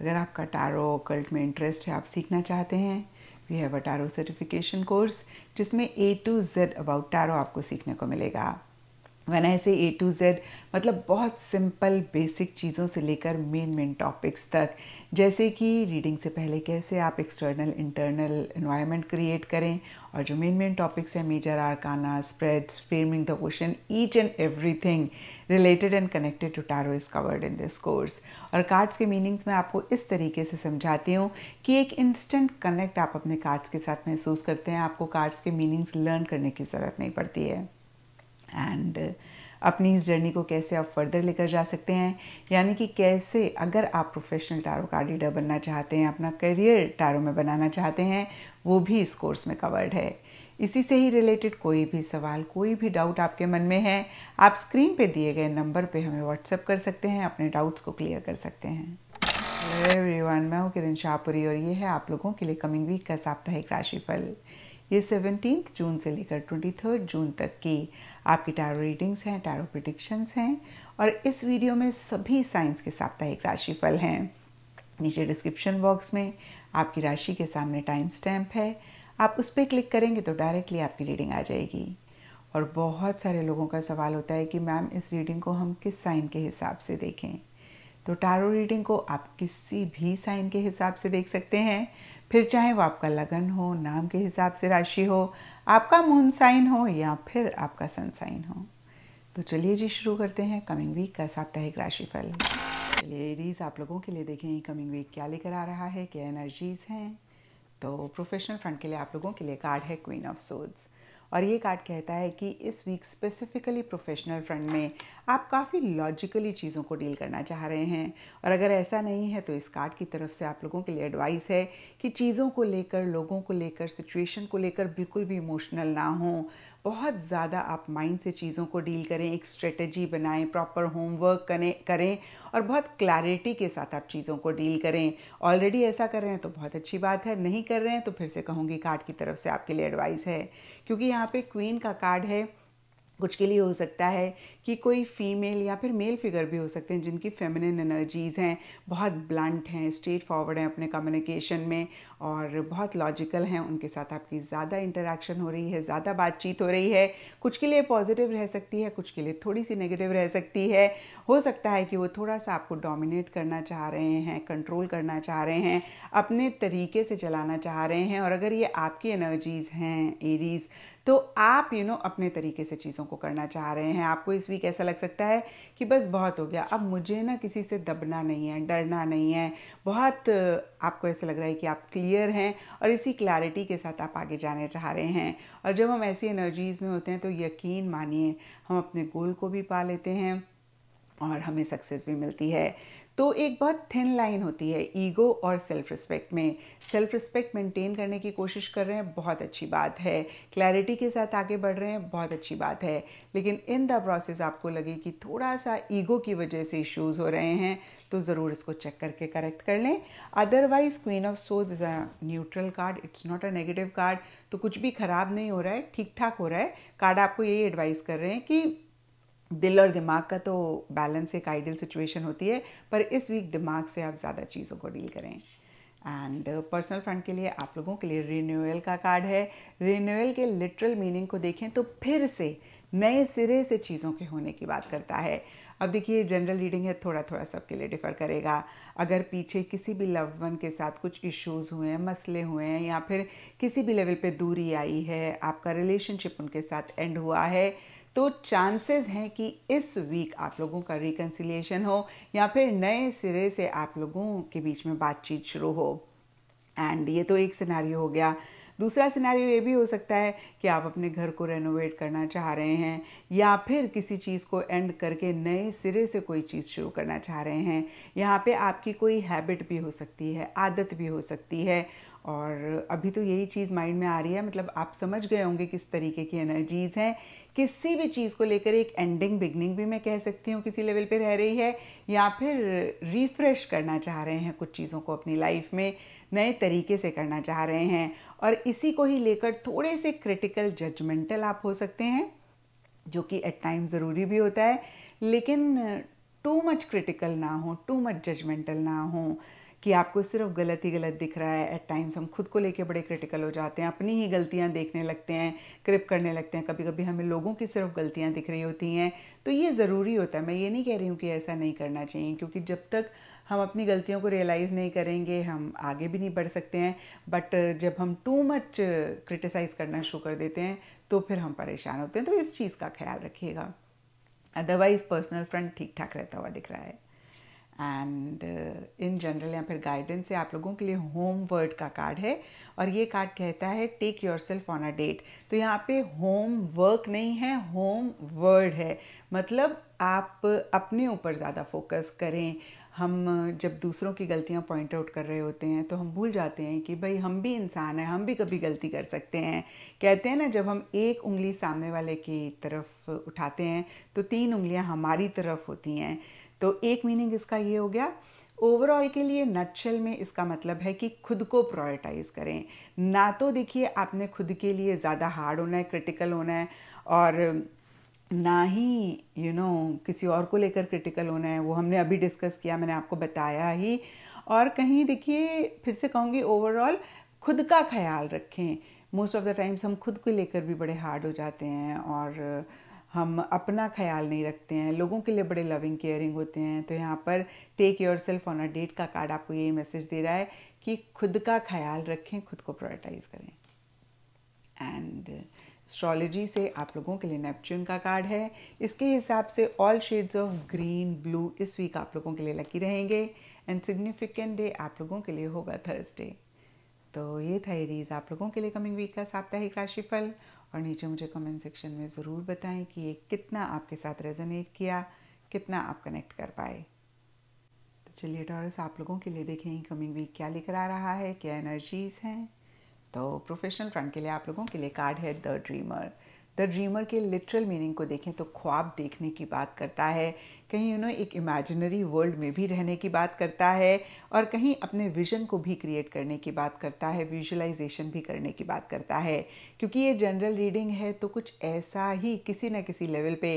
अगर आपका tarot occult में इंटरेस्ट है आप सीखना चाहते हैं we have a tarot certification course जिसमें A to Z about tarot आपको सीखने को मिलेगा वन आई से ए टू जेड मतलब बहुत सिंपल बेसिक चीज़ों से लेकर मेन मेन टॉपिक्स तक जैसे कि रीडिंग से पहले कैसे आप एक्सटर्नल इंटरनल इन्वायरमेंट क्रिएट करें और जो मेन मेन टॉपिक्स हैं major arcana spreads framing the question each and every thing related and connected to tarot is covered in this course और कार्ड्स के मीनिंग्स मैं आपको इस तरीके से समझाती हूँ कि एक इंस्टेंट कनेक्ट आप अपने कार्ड्स के साथ महसूस करते हैं आपको कार्ड्स के मीनिंग्स लर्न करने की ज़रूरत नहीं पड़ती है एंड uh, अपनी इस जर्नी को कैसे आप फर्दर लेकर जा सकते हैं यानी कि कैसे अगर आप प्रोफेशनल टारो कार्ड रीडर बनना चाहते हैं अपना करियर टारो में बनाना चाहते हैं वो भी इस कोर्स में कवर्ड है इसी से ही रिलेटेड कोई भी सवाल कोई भी डाउट आपके मन में है आप स्क्रीन पे दिए गए नंबर पे हमें व्हाट्सअप कर सकते हैं अपने डाउट्स को क्लियर कर सकते हैं एवरीवन मैं हूँ किरण शाहपुरी और ये है आप लोगों के लिए कमिंग वीक का साप्ताहिक राशिफल ये सेवनटीन जून से लेकर ट्वेंटी थर्ड जून तक की आपकी टैरो रीडिंग्स हैं टैरो प्रिडिक्शंस हैं और इस वीडियो में सभी साइंस के साप्ताहिक राशिफल हैं नीचे डिस्क्रिप्शन बॉक्स में आपकी राशि के सामने टाइम स्टैम्प है आप उस पर क्लिक करेंगे तो डायरेक्टली आपकी रीडिंग आ जाएगी और बहुत सारे लोगों का सवाल होता है कि मैम इस रीडिंग को हम किस साइन के हिसाब से देखें तो टारो रीडिंग को आप किसी भी साइन के हिसाब से देख सकते हैं फिर चाहे वो आपका लगन हो नाम के हिसाब से राशि हो आपका मून साइन हो या फिर आपका सन साइन हो तो चलिए जी शुरू करते हैं कमिंग वीक का साप्ताहिक राशिफल लेडीज़ आप लोगों के लिए देखें कमिंग वीक क्या लेकर आ रहा है क्या एनर्जीज़ हैं तो प्रोफेशनल फ्रंट के लिए आप लोगों के लिए कार्ड है क्वीन ऑफ सोड्स और ये कार्ड कहता है कि इस वीक स्पेसिफिकली प्रोफेशनल फ्रंट में आप काफ़ी लॉजिकली चीज़ों को डील करना चाह रहे हैं और अगर ऐसा नहीं है तो इस कार्ड की तरफ से आप लोगों के लिए एडवाइस है कि चीज़ों को लेकर लोगों को लेकर सिचुएशन को लेकर बिल्कुल भी इमोशनल ना हों बहुत ज़्यादा आप माइंड से चीज़ों को डील करें एक स्ट्रेटजी बनाएं प्रॉपर होमवर्क करें करें और बहुत क्लैरिटी के साथ आप चीज़ों को डील करें ऑलरेडी ऐसा कर रहे हैं तो बहुत अच्छी बात है नहीं कर रहे हैं तो फिर से कहूँगी कार्ड की तरफ से आपके लिए एडवाइस है क्योंकि यहाँ पे क्वीन का कार्ड है कुछ के लिए हो सकता है कि कोई फीमेल या फिर मेल फिगर भी हो सकते हैं जिनकी फेमिनिन एनर्जीज़ हैं बहुत ब्लंट हैं स्ट्रेट फॉरवर्ड हैं अपने कम्युनिकेशन में और बहुत लॉजिकल हैं उनके साथ आपकी ज़्यादा इंटरेक्शन हो रही है ज़्यादा बातचीत हो रही है कुछ के लिए पॉजिटिव रह सकती है कुछ के लिए थोड़ी सी नेगेटिव रह सकती है हो सकता है कि वो थोड़ा सा आपको डोमिनेट करना चाह रहे हैं कंट्रोल करना चाह रहे हैं अपने तरीके से चलाना चाह रहे हैं और अगर ये आपकी एनर्जीज़ हैं एरीज़ तो आप यू you नो know, अपने तरीके से चीज़ों को करना चाह रहे हैं आपको इस वीक ऐसा लग सकता है कि बस बहुत हो गया अब मुझे ना किसी से दबना नहीं है डरना नहीं है बहुत आपको ऐसा लग रहा है कि आप क्लियर हैं और इसी क्लैरिटी के साथ आप आगे जाने चाह रहे हैं और जब हम ऐसी एनर्जीज़ में होते हैं तो यकीन मानिए हम अपने गोल को भी पा लेते हैं और हमें सक्सेस भी मिलती है तो एक बहुत थिन लाइन होती है ईगो और सेल्फ रिस्पेक्ट में सेल्फ रिस्पेक्ट मेंटेन करने की कोशिश कर रहे हैं बहुत अच्छी बात है क्लैरिटी के साथ आगे बढ़ रहे हैं बहुत अच्छी बात है लेकिन इन द प्रोसेस आपको लगे कि थोड़ा सा ईगो की वजह से इश्यूज़ हो रहे हैं तो ज़रूर इसको चेक करके करेक्ट कर लें अदरवाइज क्वीन ऑफ सोज is a neutral card it's not a negative card तो कुछ भी ख़राब नहीं हो रहा है ठीक ठाक हो रहा है कार्ड आपको यही एडवाइस कर रहे हैं कि दिल और दिमाग का तो बैलेंस एक आइडियल सिचुएशन होती है पर इस वीक दिमाग से आप ज़्यादा चीज़ों को डील करें एंड पर्सनल फ्रंट के लिए आप लोगों के लिए रिन्यूअल का कार्ड है रिन्यूअल के लिटरल मीनिंग को देखें तो फिर से नए सिरे से चीज़ों के होने की बात करता है अब देखिए जनरल रीडिंग है थोड़ा थोड़ा सबके लिए डिफ़र करेगा अगर पीछे किसी भी लव वन के साथ कुछ इश्यूज़ हुए हैं मसले हुए हैं या फिर किसी भी लेवल पे दूरी आई है आपका रिलेशनशिप उनके साथ एंड हुआ है तो चांसेस हैं कि इस वीक आप लोगों का रिकन्सिलिएशन हो या फिर नए सिरे से आप लोगों के बीच में बातचीत शुरू हो एंड ये तो एक सिनारी हो गया दूसरा सिनारी ये भी हो सकता है कि आप अपने घर को रेनोवेट करना चाह रहे हैं या फिर किसी चीज़ को एंड करके नए सिरे से कोई चीज़ शुरू करना चाह रहे हैं यहाँ पे आपकी कोई हैबिट भी हो सकती है आदत भी हो सकती है और अभी तो यही चीज़ माइंड में आ रही है मतलब आप समझ गए होंगे किस तरीके की एनर्जीज़ हैं किसी भी चीज़ को लेकर एक एंडिंग बिगनिंग भी मैं कह सकती हूँ किसी लेवल पे रह रही है या फिर रिफ़्रेश करना चाह रहे हैं कुछ चीज़ों को अपनी लाइफ में नए तरीके से करना चाह रहे हैं और इसी को ही लेकर थोड़े से क्रिटिकल जजमेंटल आप हो सकते हैं जो कि एट टाइम ज़रूरी भी होता है लेकिन टू मच क्रिटिकल ना हो टू मच जजमेंटल ना हो कि आपको सिर्फ गलत ही गलत दिख रहा है एट टाइम्स हम खुद को लेके बड़े क्रिटिकल हो जाते हैं अपनी ही गलतियां देखने लगते हैं क्रिप करने लगते हैं कभी कभी हमें लोगों की सिर्फ गलतियां दिख रही होती हैं तो ये ज़रूरी होता है मैं ये नहीं कह रही हूँ कि ऐसा नहीं करना चाहिए क्योंकि जब तक हम अपनी गलतियों को रियलाइज़ नहीं करेंगे हम आगे भी नहीं बढ़ सकते हैं बट जब हम टू मच क्रिटिसाइज़ करना शुरू कर देते हैं तो फिर हम परेशान होते हैं तो इस चीज़ का ख्याल रखिएगा अदरवाइज़ पर्सनल फ्रंट ठीक ठाक रहता हुआ दिख रहा है एंड इन जनरल या फिर गाइडेंस से आप लोगों के लिए होम वर्ड का कार्ड है और ये कार्ड कहता है take yourself on a date तो यहाँ पे होम वर्क नहीं है होम वर्ड है मतलब आप अपने ऊपर ज़्यादा फोकस करें हम जब दूसरों की गलतियाँ पॉइंट आउट कर रहे होते हैं तो हम भूल जाते हैं कि भाई हम भी इंसान हैं हम भी कभी गलती कर सकते हैं कहते हैं ना जब हम एक उंगली सामने वाले की तरफ उठाते हैं तो तीन उंगलियाँ हमारी तरफ होती हैं तो एक मीनिंग इसका ये हो गया ओवरऑल के लिए नटशेल में इसका मतलब है कि खुद को प्रायोरिटाइज करें ना तो देखिए आपने खुद के लिए ज़्यादा हार्ड होना है क्रिटिकल होना है और ना ही यू you नो know, किसी और को लेकर क्रिटिकल होना है वो हमने अभी डिस्कस किया मैंने आपको बताया ही और कहीं देखिए फिर से कहूँगी ओवरऑल खुद का ख्याल रखें मोस्ट ऑफ़ द टाइम्स हम खुद को लेकर भी बड़े हार्ड हो जाते हैं और हम अपना ख्याल नहीं रखते हैं लोगों के लिए बड़े लविंग केयरिंग होते हैं तो यहाँ पर take yourself on a date का कार्ड आपको ये मैसेज दे रहा है कि खुद का ख्याल रखें खुद को प्रायोरिटाइज करें एंड एस्ट्रोलॉजी से आप लोगों के लिए नेपच्यून का कार्ड है इसके हिसाब से all shades of green blue इस वीक आप लोगों के लिए लकी रहेंगे एंड सिग्निफिकेंट डे आप लोगों के लिए होगा थर्सडे तो ये था एरीज आप लोगों के लिए कमिंग वीक का साप्ताहिक राशिफल और नीचे मुझे कमेंट सेक्शन में ज़रूर बताएं कि ये कितना आपके साथ रेजोनेट किया कितना आप कनेक्ट कर पाए तो चलिए टॉरस आप लोगों के लिए देखें कमिंग वीक क्या लेकर आ रहा है क्या एनर्जीज़ हैं तो प्रोफेशनल फ्रंट के लिए आप लोगों के लिए कार्ड है द ड्रीमर द ड्रीमर के लिटरल मीनिंग को देखें तो ख्वाब देखने की बात करता है कहीं यू नो एक इमेजिनरी वर्ल्ड में भी रहने की बात करता है और कहीं अपने विजन को भी क्रिएट करने की बात करता है विजुलाइजेशन भी करने की बात करता है क्योंकि ये जनरल रीडिंग है तो कुछ ऐसा ही किसी न किसी लेवल पे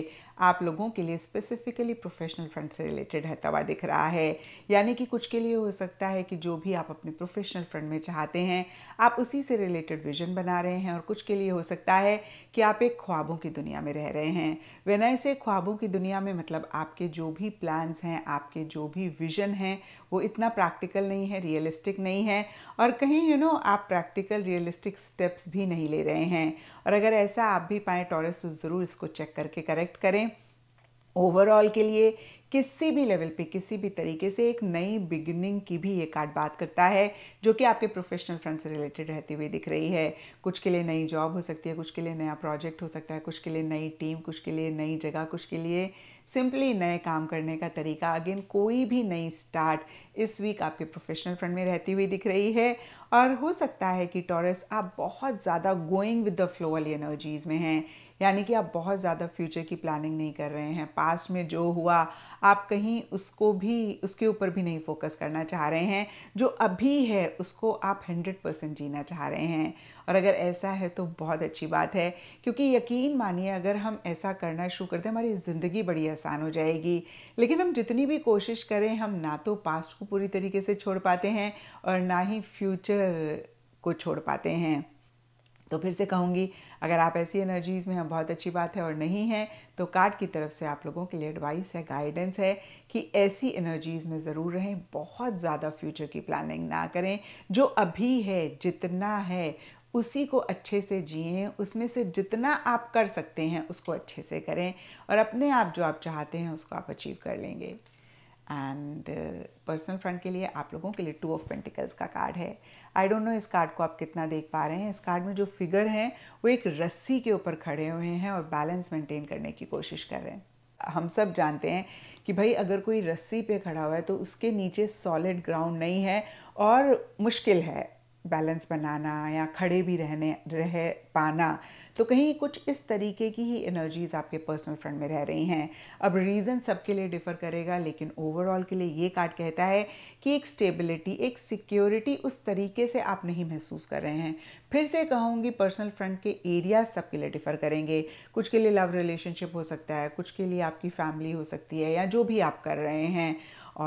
आप लोगों के लिए स्पेसिफिकली प्रोफेशनल फ्रंट से रिलेटेड रहता हुआ दिख रहा है यानी कि कुछ के लिए हो सकता है कि जो भी आप अपने प्रोफेशनल फ्रंट में चाहते हैं आप उसी से रिलेटेड विजन बना रहे हैं और कुछ के लिए हो सकता है कि आप एक ख्वाबों की दुनिया में रह रहे हैं वेन न से ख्वाबों की दुनिया में मतलब आपके जो भी प्लान्स हैं आपके जो भी विजन हैं वो इतना प्रैक्टिकल नहीं है रियलिस्टिक नहीं है और कहीं यू you नो know, आप प्रैक्टिकल रियलिस्टिक स्टेप्स भी नहीं ले रहे हैं और अगर ऐसा आप भी पाएँ टॉरस तो ज़रूर इसको चेक करके करेक्ट करें ओवरऑल के लिए किसी भी लेवल पे किसी भी तरीके से एक नई बिगिनिंग की भी ये कार्ड बात करता है जो कि आपके प्रोफेशनल फ्रेंड से रिलेटेड रहती हुई दिख रही है कुछ के लिए नई जॉब हो सकती है कुछ के लिए नया प्रोजेक्ट हो सकता है कुछ के लिए नई टीम कुछ के लिए नई जगह कुछ के लिए सिंपली नए काम करने का तरीका अगेन कोई भी नई स्टार्ट इस वीक आपके प्रोफेशनल फ्रंट में रहती हुई दिख रही है और हो सकता है कि टॉरस आप बहुत ज़्यादा गोइंग विद द फ्लो वाली एनर्जीज़ में हैं यानी कि आप बहुत ज़्यादा फ्यूचर की प्लानिंग नहीं कर रहे हैं पास्ट में जो हुआ आप कहीं उसको भी उसके ऊपर भी नहीं फोकस करना चाह रहे हैं जो अभी है उसको आप हंड्रेड परसेंट जीना चाह रहे हैं और अगर ऐसा है तो बहुत अच्छी बात है क्योंकि यकीन मानिए अगर हम ऐसा करना शुरू करते हैं हमारी ज़िंदगी बड़ी आसान हो जाएगी लेकिन हम जितनी भी कोशिश करें हम ना तो पास्ट को पूरी तरीके से छोड़ पाते हैं और ना ही फ्यूचर को छोड़ पाते हैं तो फिर से कहूँगी अगर आप ऐसी एनर्जीज़ में हैं बहुत अच्छी बात है और नहीं है तो कार्ड की तरफ से आप लोगों के लिए एडवाइस है गाइडेंस है कि ऐसी एनर्जीज़ में ज़रूर रहें बहुत ज़्यादा फ्यूचर की प्लानिंग ना करें जो अभी है जितना है उसी को अच्छे से जिए उसमें से जितना आप कर सकते हैं उसको अच्छे से करें और अपने आप जो आप चाहते हैं उसको आप अचीव कर लेंगे एंड पर्सनल फ्रंट के लिए आप लोगों के लिए टू ऑफ पेंटिकल्स का कार्ड है आई डोंट नो इस कार्ड को आप कितना देख पा रहे हैं इस कार्ड में जो फिगर हैं वो एक रस्सी के ऊपर खड़े हुए हैं और बैलेंस मेंटेन करने की कोशिश कर रहे हैं हम सब जानते हैं कि भाई अगर कोई रस्सी पे खड़ा हुआ है तो उसके नीचे सॉलिड ग्राउंड नहीं है और मुश्किल है बैलेंस बनाना या खड़े भी रहने रह पाना तो कहीं कुछ इस तरीके की ही एनर्जीज़ आपके पर्सनल फ्रंट में रह रही हैं अब रीज़न सबके लिए डिफ़र करेगा लेकिन ओवरऑल के लिए ये कार्ड कहता है कि एक स्टेबिलिटी एक सिक्योरिटी उस तरीके से आप नहीं महसूस कर रहे हैं फिर से कहूँगी पर्सनल फ्रंट के एरिया सबके लिए डिफ़र करेंगे कुछ के लिए लव रिलेशनशिप हो सकता है कुछ के लिए आपकी फैमिली हो सकती है या जो भी आप कर रहे हैं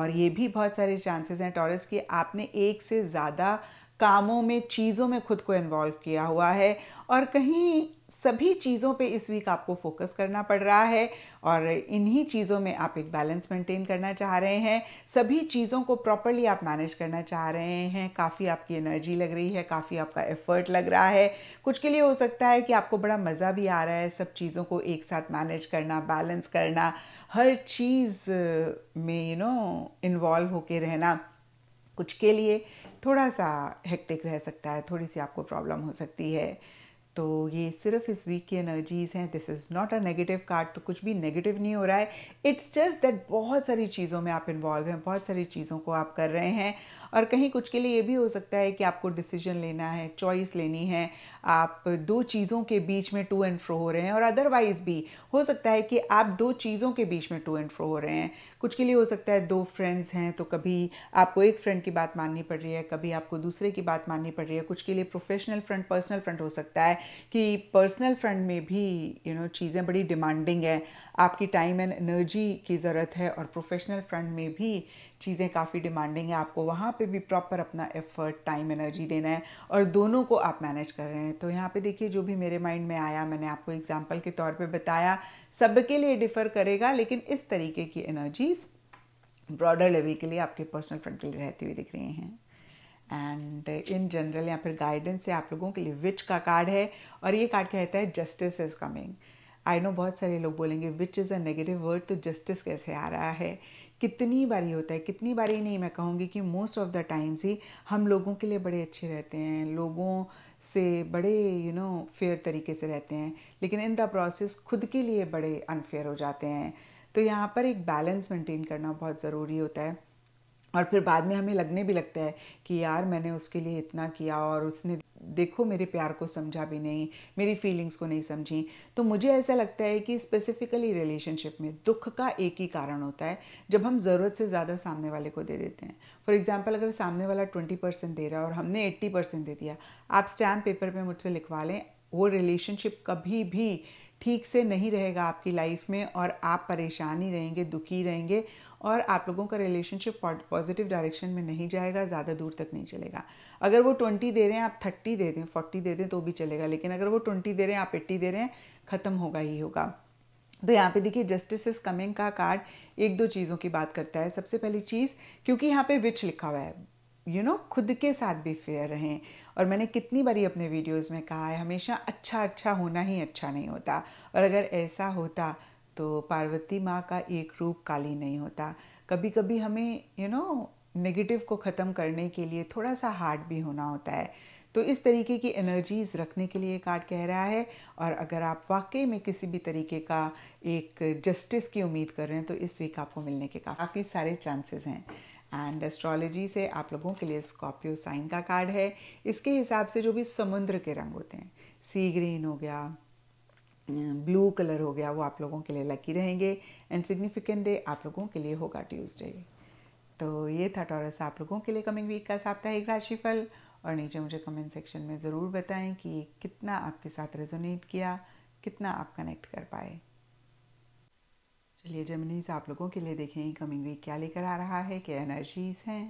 और ये भी बहुत सारे चांसेस हैं टॉरस कि आपने एक से ज़्यादा कामों में चीज़ों में खुद को इन्वॉल्व किया हुआ है और कहीं सभी चीज़ों पे इस वीक आपको फोकस करना पड़ रहा है और इन्हीं चीज़ों में आप एक बैलेंस मेंटेन करना चाह रहे हैं सभी चीज़ों को प्रॉपरली आप मैनेज करना चाह रहे हैं काफ़ी आपकी एनर्जी लग रही है काफ़ी आपका एफर्ट लग रहा है कुछ के लिए हो सकता है कि आपको बड़ा मज़ा भी आ रहा है सब चीज़ों को एक साथ मैनेज करना बैलेंस करना हर चीज़ में यू नो इन्वॉल्व होके रहना कुछ के लिए थोड़ा सा हेक्टिक रह सकता है थोड़ी सी आपको प्रॉब्लम हो सकती है तो ये सिर्फ इस वीक की एनर्जीज़ हैं this is not a negative card तो कुछ भी नेगेटिव नहीं हो रहा है इट्स जस्ट दैट बहुत सारी चीज़ों में आप इन्वॉल्व हैं बहुत सारी चीज़ों को आप कर रहे हैं और कहीं कुछ के लिए ये भी हो सकता है कि आपको डिसीजन लेना है चॉइस लेनी है आप दो चीज़ों के बीच में टू एंड फ्रो हो रहे हैं और अदरवाइज भी हो सकता है कि आप दो चीज़ों के बीच में टू एंड फ्रो हो रहे हैं कुछ के लिए हो सकता है दो फ्रेंड्स हैं तो कभी आपको एक फ्रेंड की बात माननी पड़ रही है कभी आपको दूसरे की बात माननी पड़ रही है कुछ के लिए प्रोफेशनल फ्रेंड पर्सनल फ्रेंड हो सकता है कि पर्सनल फ्रेंड में भी यू नो चीज़ें बड़ी डिमांडिंग है आपकी टाइम एंड एनर्जी की ज़रूरत है और प्रोफेशनल फ्रंट में भी चीज़ें काफ़ी डिमांडिंग है आपको वहाँ पे भी प्रॉपर अपना एफर्ट टाइम एनर्जी देना है और दोनों को आप मैनेज कर रहे हैं तो यहाँ पे देखिए जो भी मेरे माइंड में आया मैंने आपको एग्जाम्पल के तौर पर बताया सबके लिए डिफ़र करेगा लेकिन इस तरीके की एनर्जीज ब्रॉडर लेवल के लिए आपके पर्सनल फ्रंट के लिए रहती हुई दिख रही हैं एंड इन जनरल या फिर गाइडेंस है आप लोगों के लिए विच का कार्ड है और ये कार्ड कहता है justice is coming I know बहुत सारे लोग बोलेंगे which is a negative word तो जस्टिस कैसे आ रहा है कितनी बारी होता है कितनी बारी नहीं मैं कहूँगी कि मोस्ट ऑफ द टाइम्स ही हम लोगों के लिए बड़े अच्छे रहते हैं लोगों से बड़े यू नो फेयर तरीके से रहते हैं लेकिन इन द प्रोसेस खुद के लिए बड़े अनफेयर हो जाते हैं तो यहाँ पर एक बैलेंस मेंटेन करना बहुत ज़रूरी होता है और फिर बाद में हमें लगने भी लगता है कि यार मैंने उसके लिए इतना किया और उसने देखो मेरे प्यार को समझा भी नहीं मेरी फीलिंग्स को नहीं समझी तो मुझे ऐसा लगता है कि स्पेसिफिकली रिलेशनशिप में दुख का एक ही कारण होता है जब हम ज़रूरत से ज़्यादा सामने वाले को दे देते हैं फॉर एग्जाम्पल अगर सामने वाला ट्वेंटी परसेंट दे रहा है और हमने एट्टी परसेंट दे दिया आप स्टैम्प पेपर पर पे मुझसे लिखवा लें वो रिलेशनशिप कभी भी ठीक से नहीं रहेगा आपकी लाइफ में और आप परेशान ही रहेंगे दुखी रहेंगे और आप लोगों का रिलेशनशिप पॉजिटिव डायरेक्शन में नहीं जाएगा ज़्यादा दूर तक नहीं चलेगा अगर वो ट्वेंटी दे रहे हैं आप थर्टी दे दें फोर्टी दे दें तो भी चलेगा लेकिन अगर वो ट्वेंटी दे रहे हैं आप एट्टी दे रहे हैं ख़त्म होगा ही होगा तो यहाँ पे देखिए जस्टिस इज कमिंग का कार्ड एक दो चीज़ों की बात करता है सबसे पहली चीज़ क्योंकि यहाँ पे विच लिखा हुआ है यू you नो know, खुद के साथ भी फेयर रहें और मैंने कितनी बारी अपने वीडियोस में कहा है हमेशा अच्छा अच्छा होना ही अच्छा नहीं होता और अगर ऐसा होता तो पार्वती माँ का एक रूप काली नहीं होता कभी कभी हमें यू नो नेगेटिव को ख़त्म करने के लिए थोड़ा सा हार्ड भी होना होता है तो इस तरीके की एनर्जीज़ रखने के लिए कार्ड कह रहा है और अगर आप वाकई में किसी भी तरीके का एक जस्टिस की उम्मीद कर रहे हैं तो इस वीक आपको मिलने के काफ़ी सारे चांसेस हैं एंड एस्ट्रोलॉजी से आप लोगों के लिए स्कॉर्पियो साइन का कार्ड है इसके हिसाब से जो भी समुद्र के रंग होते हैं सी ग्रीन हो गया ब्लू कलर हो गया वो आप लोगों के लिए लकी रहेंगे एंड सिग्निफिकेंट डे आप लोगों के लिए होगा ट्यूसडे तो ये था टॉरस आप लोगों के लिए कमिंग वीक का साप्ताहिक राशिफल और नीचे मुझे कमेंट सेक्शन में ज़रूर बताएं कि कितना आपके साथ रेजोनेट किया कितना आप कनेक्ट कर पाए चलिए जर्मनीज आप लोगों के लिए देखें कमिंग वीक क्या लेकर आ रहा है क्या एनर्जीज हैं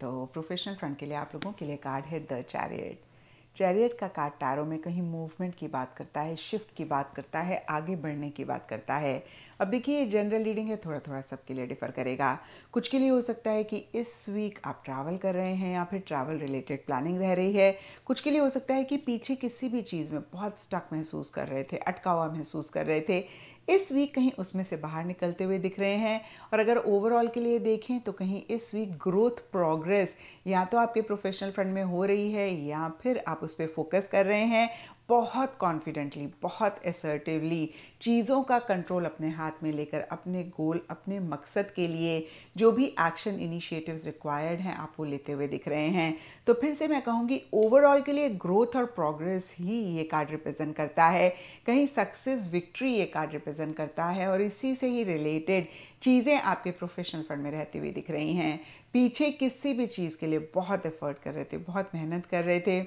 तो प्रोफेशनल फ्रंट के लिए आप लोगों के लिए कार्ड है द चैरियट चैरियट का कार्ड टैरो में कहीं मूवमेंट की बात करता है शिफ्ट की बात करता है आगे बढ़ने की बात करता है अब देखिए ये जनरल रीडिंग है थोड़ा थोड़ा सबके लिए डिफ़र करेगा कुछ के लिए हो सकता है कि इस वीक आप ट्रैवल कर रहे हैं या फिर ट्रैवल रिलेटेड प्लानिंग रह रही है कुछ के लिए हो सकता है कि पीछे किसी भी चीज़ में बहुत स्टक महसूस कर रहे थे अटका हुआ महसूस कर रहे थे इस वीक कहीं उसमें से बाहर निकलते हुए दिख रहे हैं और अगर ओवरऑल के लिए देखें तो कहीं इस वीक ग्रोथ प्रोग्रेस या तो आपके प्रोफेशनल फ्रंट में हो रही है या फिर आप उस पर फोकस कर रहे हैं बहुत कॉन्फिडेंटली बहुत एसर्टिवली चीज़ों का कंट्रोल अपने हाथ में लेकर अपने गोल अपने मकसद के लिए जो भी एक्शन इनिशिएटिव्स रिक्वायर्ड हैं आप वो लेते हुए दिख रहे हैं तो फिर से मैं कहूँगी ओवरऑल के लिए ग्रोथ और प्रोग्रेस ही ये कार्ड रिप्रेजेंट करता है कहीं सक्सेस विक्ट्री ये कार्ड रिप्रेजेंट करता है और इसी से ही रिलेटेड चीज़ें आपके प्रोफेशनल फंड में रहती हुई दिख रही हैं पीछे किसी भी चीज़ के लिए बहुत एफर्ट कर रहे थे बहुत मेहनत कर रहे थे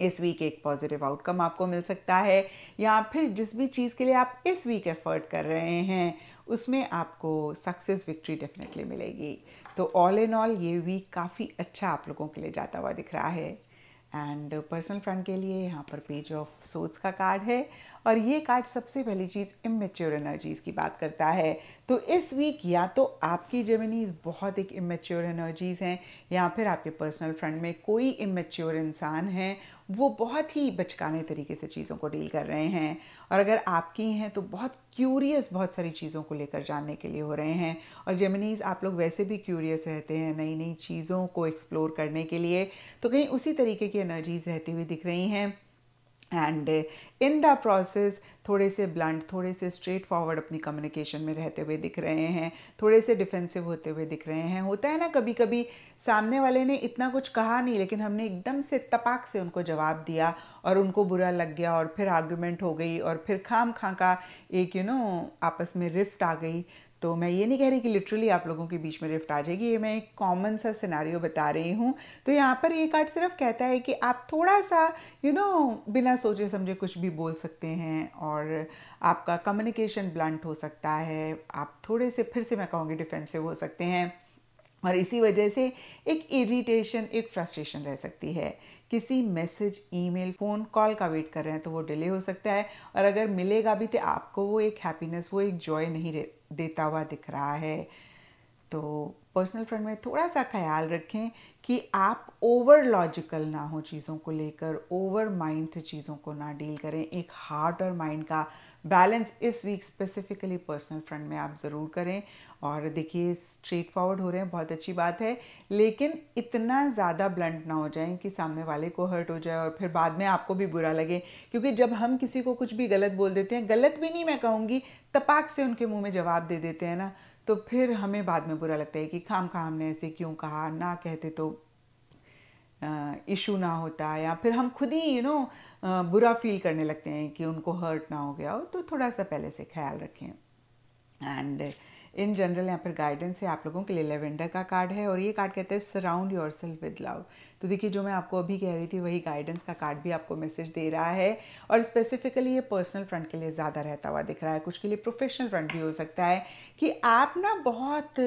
इस वीक एक पॉजिटिव आउटकम आपको मिल सकता है या फिर जिस भी चीज़ के लिए आप इस वीक एफर्ट कर रहे हैं उसमें आपको सक्सेस विक्ट्री डेफिनेटली मिलेगी तो ऑल इन ऑल ये वीक काफ़ी अच्छा आप लोगों के लिए जाता हुआ दिख रहा है एंड पर्सनल फ्रेंड के लिए यहाँ पर पेज ऑफ सोच का कार्ड है और ये कार्ड सबसे पहली चीज़ इमेच्योर एनर्जीज़ की बात करता है तो इस वीक या तो आपकी जर्मनीज बहुत एक इमेच्योर एनर्जीज़ हैं या फिर आपके पर्सनल फ्रेंड में कोई इमेच्योर इंसान है वो बहुत ही बचकाने तरीके से चीज़ों को डील कर रहे हैं और अगर आपकी हैं तो बहुत क्यूरियस बहुत सारी चीज़ों को लेकर जानने के लिए हो रहे हैं और जेमिनीज आप लोग वैसे भी क्यूरियस रहते हैं नई नई चीज़ों को एक्सप्लोर करने के लिए तो कहीं उसी तरीके की एनर्जीज़ रहती हुई दिख रही हैं एंड इन द प्रोसेस थोड़े से ब्लंट थोड़े से स्ट्रेट फॉरवर्ड अपनी कम्युनिकेशन में रहते हुए दिख रहे हैं थोड़े से डिफेंसिव होते हुए दिख रहे हैं होता है ना कभी कभी सामने वाले ने इतना कुछ कहा नहीं लेकिन हमने एकदम से तपाक से उनको जवाब दिया और उनको बुरा लग गया और फिर आर्ग्यूमेंट हो गई और फिर खाम खां का एक यू you नो know, आपस में रिफ्ट आ गई तो मैं ये नहीं कह रही कि लिटरली आप लोगों के बीच में रिफ्ट आ जाएगी ये मैं एक कॉमन सा सिनारियो बता रही हूँ तो यहाँ पर ये कार्ड सिर्फ कहता है कि आप थोड़ा सा यू you नो know, बिना सोचे समझे कुछ भी बोल सकते हैं और आपका कम्युनिकेशन ब्लंट हो सकता है आप थोड़े से फिर से मैं कहूँगी डिफेंसिव हो सकते हैं और इसी वजह से एक इरिटेशन एक फ्रस्ट्रेशन रह सकती है किसी मैसेज ईमेल फ़ोन कॉल का वेट कर रहे हैं तो वो डिले हो सकता है और अगर मिलेगा भी तो आपको वो एक हैप्पीनेस वो एक जॉय नहीं रह देता हुआ दिख रहा है तो पर्सनल फ्रेंड में थोड़ा सा ख्याल रखें कि आप ओवर लॉजिकल ना हो चीज़ों को लेकर ओवर माइंड से चीज़ों को ना डील करें एक हार्ट और माइंड का बैलेंस इस वीक स्पेसिफिकली पर्सनल फ्रंट में आप ज़रूर करें और देखिए स्ट्रेट फॉरवर्ड हो रहे हैं बहुत अच्छी बात है लेकिन इतना ज़्यादा ब्लंट ना हो जाए कि सामने वाले को हर्ट हो जाए और फिर बाद में आपको भी बुरा लगे क्योंकि जब हम किसी को कुछ भी गलत बोल देते हैं गलत भी नहीं मैं कहूँगी तपाक से उनके मुँह में जवाब दे देते हैं ना तो फिर हमें बाद में बुरा लगता है कि खाम खाम ने ऐसे क्यों कहा ना कहते तो इशू ना होता या फिर हम खुद ही यू नो बुरा फील करने लगते हैं कि उनको हर्ट ना हो गया हो तो थोड़ा सा पहले से ख्याल रखें एंड इन जनरल यहाँ पर गाइडेंस है आप लोगों के लिए लेवेंडर का कार्ड है और ये कार्ड कहते हैं surround yourself with love तो देखिए जो मैं आपको अभी कह रही थी वही गाइडेंस का कार्ड भी आपको मैसेज दे रहा है और स्पेसिफिकली ये पर्सनल फ्रंट के लिए ज़्यादा रहता हुआ दिख रहा है कुछ के लिए प्रोफेशनल फ्रंट भी हो सकता है कि आप ना बहुत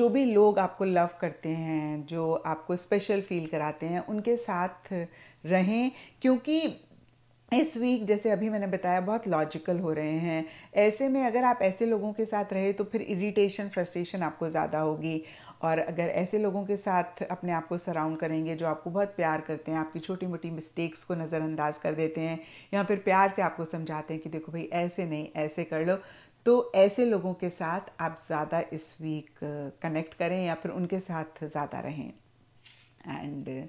जो भी लोग आपको लव करते हैं जो आपको स्पेशल फील कराते हैं उनके साथ रहें क्योंकि इस वीक जैसे अभी मैंने बताया बहुत लॉजिकल हो रहे हैं ऐसे में अगर आप ऐसे लोगों के साथ रहे तो फिर इरिटेशन फ्रस्ट्रेशन आपको ज़्यादा होगी और अगर ऐसे लोगों के साथ अपने आप को सराउंड करेंगे जो आपको बहुत प्यार करते हैं आपकी छोटी मोटी मिस्टेक्स को नज़रअंदाज कर देते हैं या फिर प्यार से आपको समझाते हैं कि देखो भाई ऐसे नहीं ऐसे कर लो तो ऐसे लोगों के साथ आप ज़्यादा इस वीक कनेक्ट करें या फिर उनके साथ ज़्यादा रहें एंड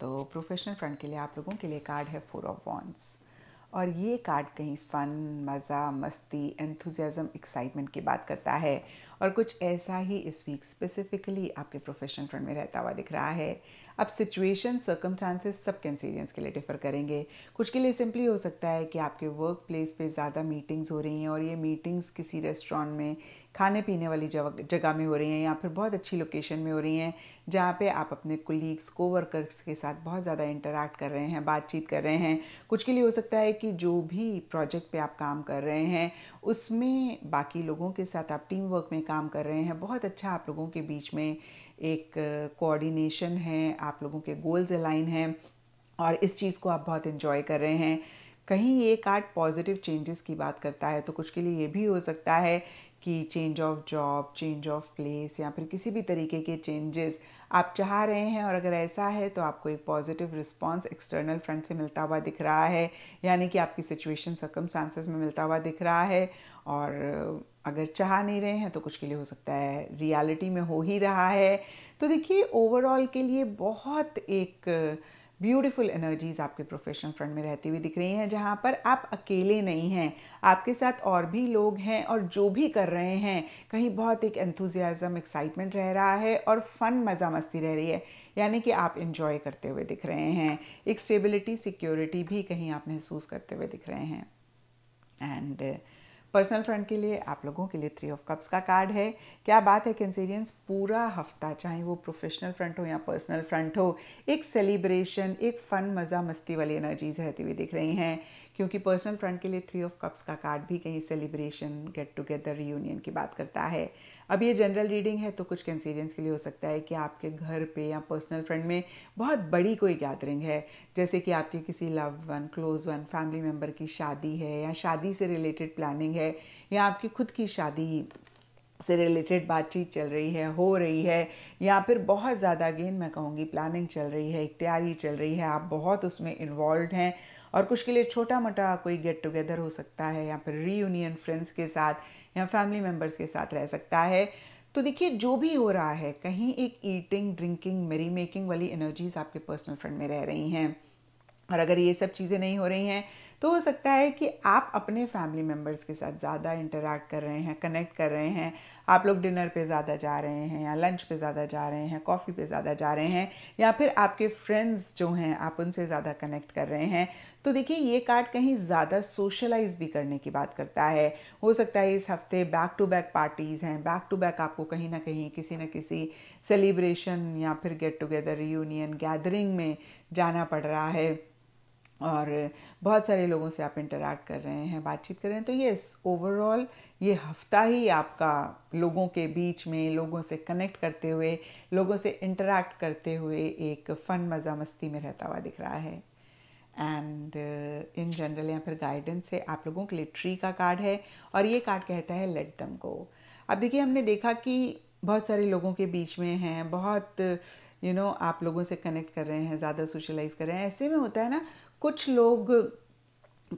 तो प्रोफेशनल फ्रंट के लिए आप लोगों के लिए कार्ड है फोर ऑफ वॉन्स और ये कार्ड कहीं फ़न मज़ा मस्ती एंथुजियाज़म एक्साइटमेंट की बात करता है और कुछ ऐसा ही इस वीक स्पेसिफिकली आपके प्रोफेशनल फ्रंट में रहता हुआ दिख रहा है अब सिचुएशन सर्कमचांसेस सब कैंसीरियंस के लिए डिफर करेंगे कुछ के लिए सिंपली हो सकता है कि आपके वर्क प्लेस पर ज़्यादा मीटिंग्स हो रही हैं और ये मीटिंग्स किसी रेस्टोरेंट में खाने पीने वाली जगह में हो रही हैं या फिर बहुत अच्छी लोकेशन में हो रही हैं जहाँ पे आप अपने कुलीग्स को वर्कर्स के साथ बहुत ज़्यादा इंटरेक्ट कर रहे हैं बातचीत कर रहे हैं कुछ के लिए हो सकता है कि जो भी प्रोजेक्ट पे आप काम कर रहे हैं उसमें बाकी लोगों के साथ आप टीम वर्क में काम कर रहे हैं बहुत अच्छा आप लोगों के बीच में एक कोऑर्डिनेशन है आप लोगों के गोल्स अलाइन हैं और इस चीज़ को आप बहुत इन्जॉय कर रहे हैं कहीं ये कार्ड पॉजिटिव चेंजेस की बात करता है तो कुछ के लिए ये भी हो सकता है कि change of job change of place या फिर किसी भी तरीके के चेंजेस आप चाह रहे हैं और अगर ऐसा है तो आपको एक पॉजिटिव रिस्पांस एक्सटर्नल फ्रंट से मिलता हुआ दिख रहा है यानी कि आपकी सिचुएशन सकम में मिलता हुआ दिख रहा है और अगर चाह नहीं रहे हैं तो कुछ के लिए हो सकता है रियलिटी में हो ही रहा है तो देखिए ओवरऑल के लिए बहुत एक ब्यूटीफुल एनर्जीज आपके प्रोफेशनल फ्रंट में रहती हुई दिख रही हैं जहाँ पर आप अकेले नहीं हैं आपके साथ और भी लोग हैं और जो भी कर रहे हैं कहीं बहुत एक एंथुजियाज़म एक्साइटमेंट रह रहा है और फन मज़ा मस्ती रह रही है यानी कि आप इन्जॉय करते हुए दिख रहे हैं एक स्टेबिलिटी सिक्योरिटी भी कहीं आप महसूस करते हुए दिख रहे हैं एंड पर्सनल फ्रेंड के लिए आप लोगों के लिए थ्री ऑफ कप्स का कार्ड है क्या बात है कैंसेरियंस पूरा हफ्ता चाहे वो प्रोफेशनल फ्रंट हो या पर्सनल फ्रंट हो एक सेलिब्रेशन एक फ़न मज़ा मस्ती वाली एनर्जीज रहती हुई दिख रही हैं क्योंकि पर्सनल फ्रंट के लिए थ्री ऑफ कप्स का कार्ड भी कहीं सेलिब्रेशन गेट टुगेदर रियूनियन की बात करता है अब ये जनरल रीडिंग है तो कुछ कैंसेरियंस के लिए हो सकता है कि आपके घर पे या पर्सनल फ्रेंड में बहुत बड़ी कोई गैदरिंग है जैसे कि आपके किसी love one close one family member की शादी है या शादी से रिलेटेड प्लानिंग है या आपकी खुद की शादी से रिलेटेड बातचीत चल रही है हो रही है या फिर बहुत ज़्यादा अगेन मैं कहूँगी प्लानिंग चल रही है तैयारी चल रही है आप बहुत उसमें इन्वॉल्व हैं और कुछ के लिए छोटा मोटा कोई गेट टुगेदर हो सकता है या फिर रीयूनियन फ्रेंड्स के साथ या फैमिली मेम्बर्स के साथ रह सकता है तो देखिए जो भी हो रहा है कहीं एक ईटिंग ड्रिंकिंग मेरी मेकिंग वाली एनर्जीज आपके पर्सनल फ्रेंड में रह रही हैं और अगर ये सब चीज़ें नहीं हो रही हैं तो हो सकता है कि आप अपने फैमिली मेम्बर्स के साथ ज़्यादा इंटरेक्ट कर रहे हैं कनेक्ट कर रहे हैं आप लोग डिनर पे ज़्यादा जा रहे हैं या लंच पे ज़्यादा जा रहे हैं कॉफ़ी पे ज़्यादा जा रहे हैं या फिर आपके फ्रेंड्स जो हैं आप उनसे ज़्यादा कनेक्ट कर रहे हैं तो देखिए ये कार्ड कहीं ज़्यादा सोशलाइज भी करने की बात करता है हो सकता है इस हफ्ते बैक टू बैक पार्टीज़ हैं बैक टू बैक आपको कहीं ना कहीं किसी न किसी सेलिब्रेशन या फिर गेट टुगेदर रियूनियन गैदरिंग में जाना पड़ रहा है और बहुत सारे लोगों से आप इंटरेक्ट कर रहे हैं बातचीत कर रहे हैं तो येस ओवरऑल ये हफ्ता ही आपका लोगों के बीच में लोगों से कनेक्ट करते हुए लोगों से इंटरेक्ट करते हुए एक फ़न मज़ा मस्ती में रहता हुआ दिख रहा है एंड इन जनरल या फिर गाइडेंस से आप लोगों के लिए ट्री का कार्ड है और ये कार्ड कहता है लेट दम को अब देखिए हमने देखा कि बहुत सारे लोगों के बीच में हैं बहुत यू you नो know, आप लोगों से कनेक्ट कर रहे हैं ज़्यादा सोशलाइज कर रहे हैं ऐसे में होता है ना कुछ लोग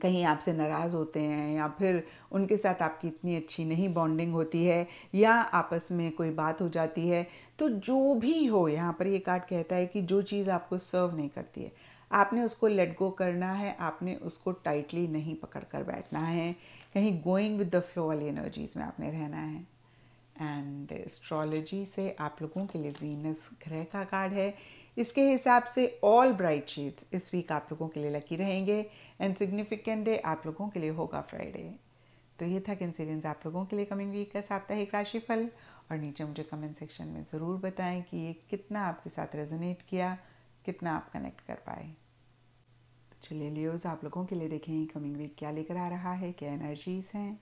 कहीं आपसे नाराज़ होते हैं या फिर उनके साथ आपकी इतनी अच्छी नहीं बॉन्डिंग होती है या आपस में कोई बात हो जाती है तो जो भी हो यहाँ पर ये कार्ड कहता है कि जो चीज़ आपको सर्व नहीं करती है आपने उसको लेट गो करना है आपने उसको टाइटली नहीं पकड़ कर बैठना है कहीं गोइंग विद द फ्लो वाली एनर्जीज में आपने रहना है एंड एस्ट्रोलॉजी से आप लोगों के लिए वीनस ग्रह का कार्ड है इसके हिसाब से ऑल ब्राइट शेड्स इस वीक आप लोगों के लिए लकी रहेंगे एंड सिग्निफिकेंट डे आप लोगों के लिए होगा फ्राइडे तो ये था कंसिडेंस आप लोगों के लिए कमिंग वीक का साप्ताहिक राशिफल और नीचे मुझे कमेंट सेक्शन में ज़रूर बताएं कि ये कितना आपके साथ रेजोनेट किया कितना आप कनेक्ट कर पाए तो चलिए लियोज आप लोगों के लिए देखें कमिंग वीक क्या लेकर आ रहा है क्या एनर्जीज हैं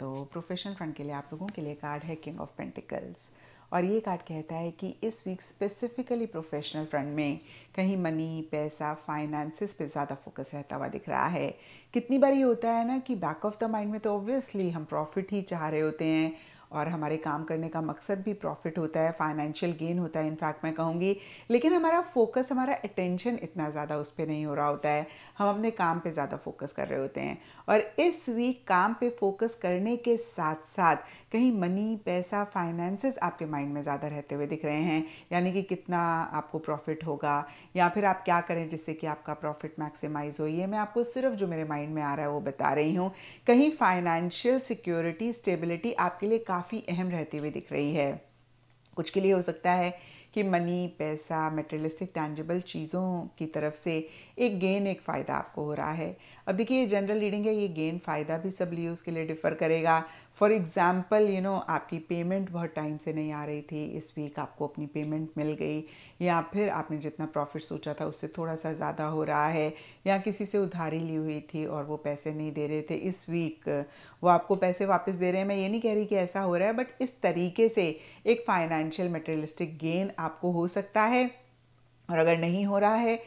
तो प्रोफेशनल फ्रंट के लिए आप लोगों के लिए कार्ड है किंग ऑफ पेंटिकल्स और ये कार्ड कहता है कि इस वीक स्पेसिफिकली प्रोफेशनल फ्रंट में कहीं मनी पैसा फाइनेंसिस पे ज़्यादा फोकस रहता हुआ दिख रहा है कितनी बार ये होता है ना कि बैक ऑफ द माइंड में तो ऑब्वियसली हम प्रॉफिट ही चाह रहे होते हैं और हमारे काम करने का मकसद भी प्रॉफिट होता है फाइनेंशियल गेन होता है इनफैक्ट मैं कहूँगी लेकिन हमारा फोकस हमारा अटेंशन इतना ज़्यादा उस पर नहीं हो रहा होता है हम अपने काम पर ज़्यादा फोकस कर रहे होते हैं और इस वीक काम पर फोकस करने के साथ साथ कहीं मनी पैसा फाइनेंसेस आपके माइंड में ज़्यादा रहते हुए दिख रहे हैं यानी कि कितना आपको प्रॉफिट होगा या फिर आप क्या करें जिससे कि आपका प्रॉफिट मैक्सिमाइज हो ये मैं आपको सिर्फ जो मेरे माइंड में आ रहा है वो बता रही हूँ कहीं फाइनेंशियल सिक्योरिटी स्टेबिलिटी आपके लिए काफ़ी काफ़ी अहम रहती हुई दिख रही है कुछ के लिए हो सकता है कि मनी पैसा मेटेरियलिस्टिक टैंजेबल चीज़ों की तरफ से एक गेन एक फ़ायदा आपको हो रहा है अब देखिए ये जनरल रीडिंग है ये गेन फ़ायदा भी सब लिए के लिए डिफ़र करेगा फॉर एग्ज़ाम्पल यू नो आपकी पेमेंट बहुत टाइम से नहीं आ रही थी इस वीक आपको अपनी पेमेंट मिल गई या फिर आपने जितना प्रॉफिट सोचा था उससे थोड़ा सा ज़्यादा हो रहा है या किसी से उधारी ली हुई थी और वो पैसे नहीं दे रहे थे इस वीक वो आपको पैसे वापस दे रहे हैं मैं ये नहीं कह रही कि ऐसा हो रहा है बट इस तरीके से एक फाइनेंशियल मटेरियलिस्टिक गेन आपको हो सकता है और अगर नहीं हो रहा है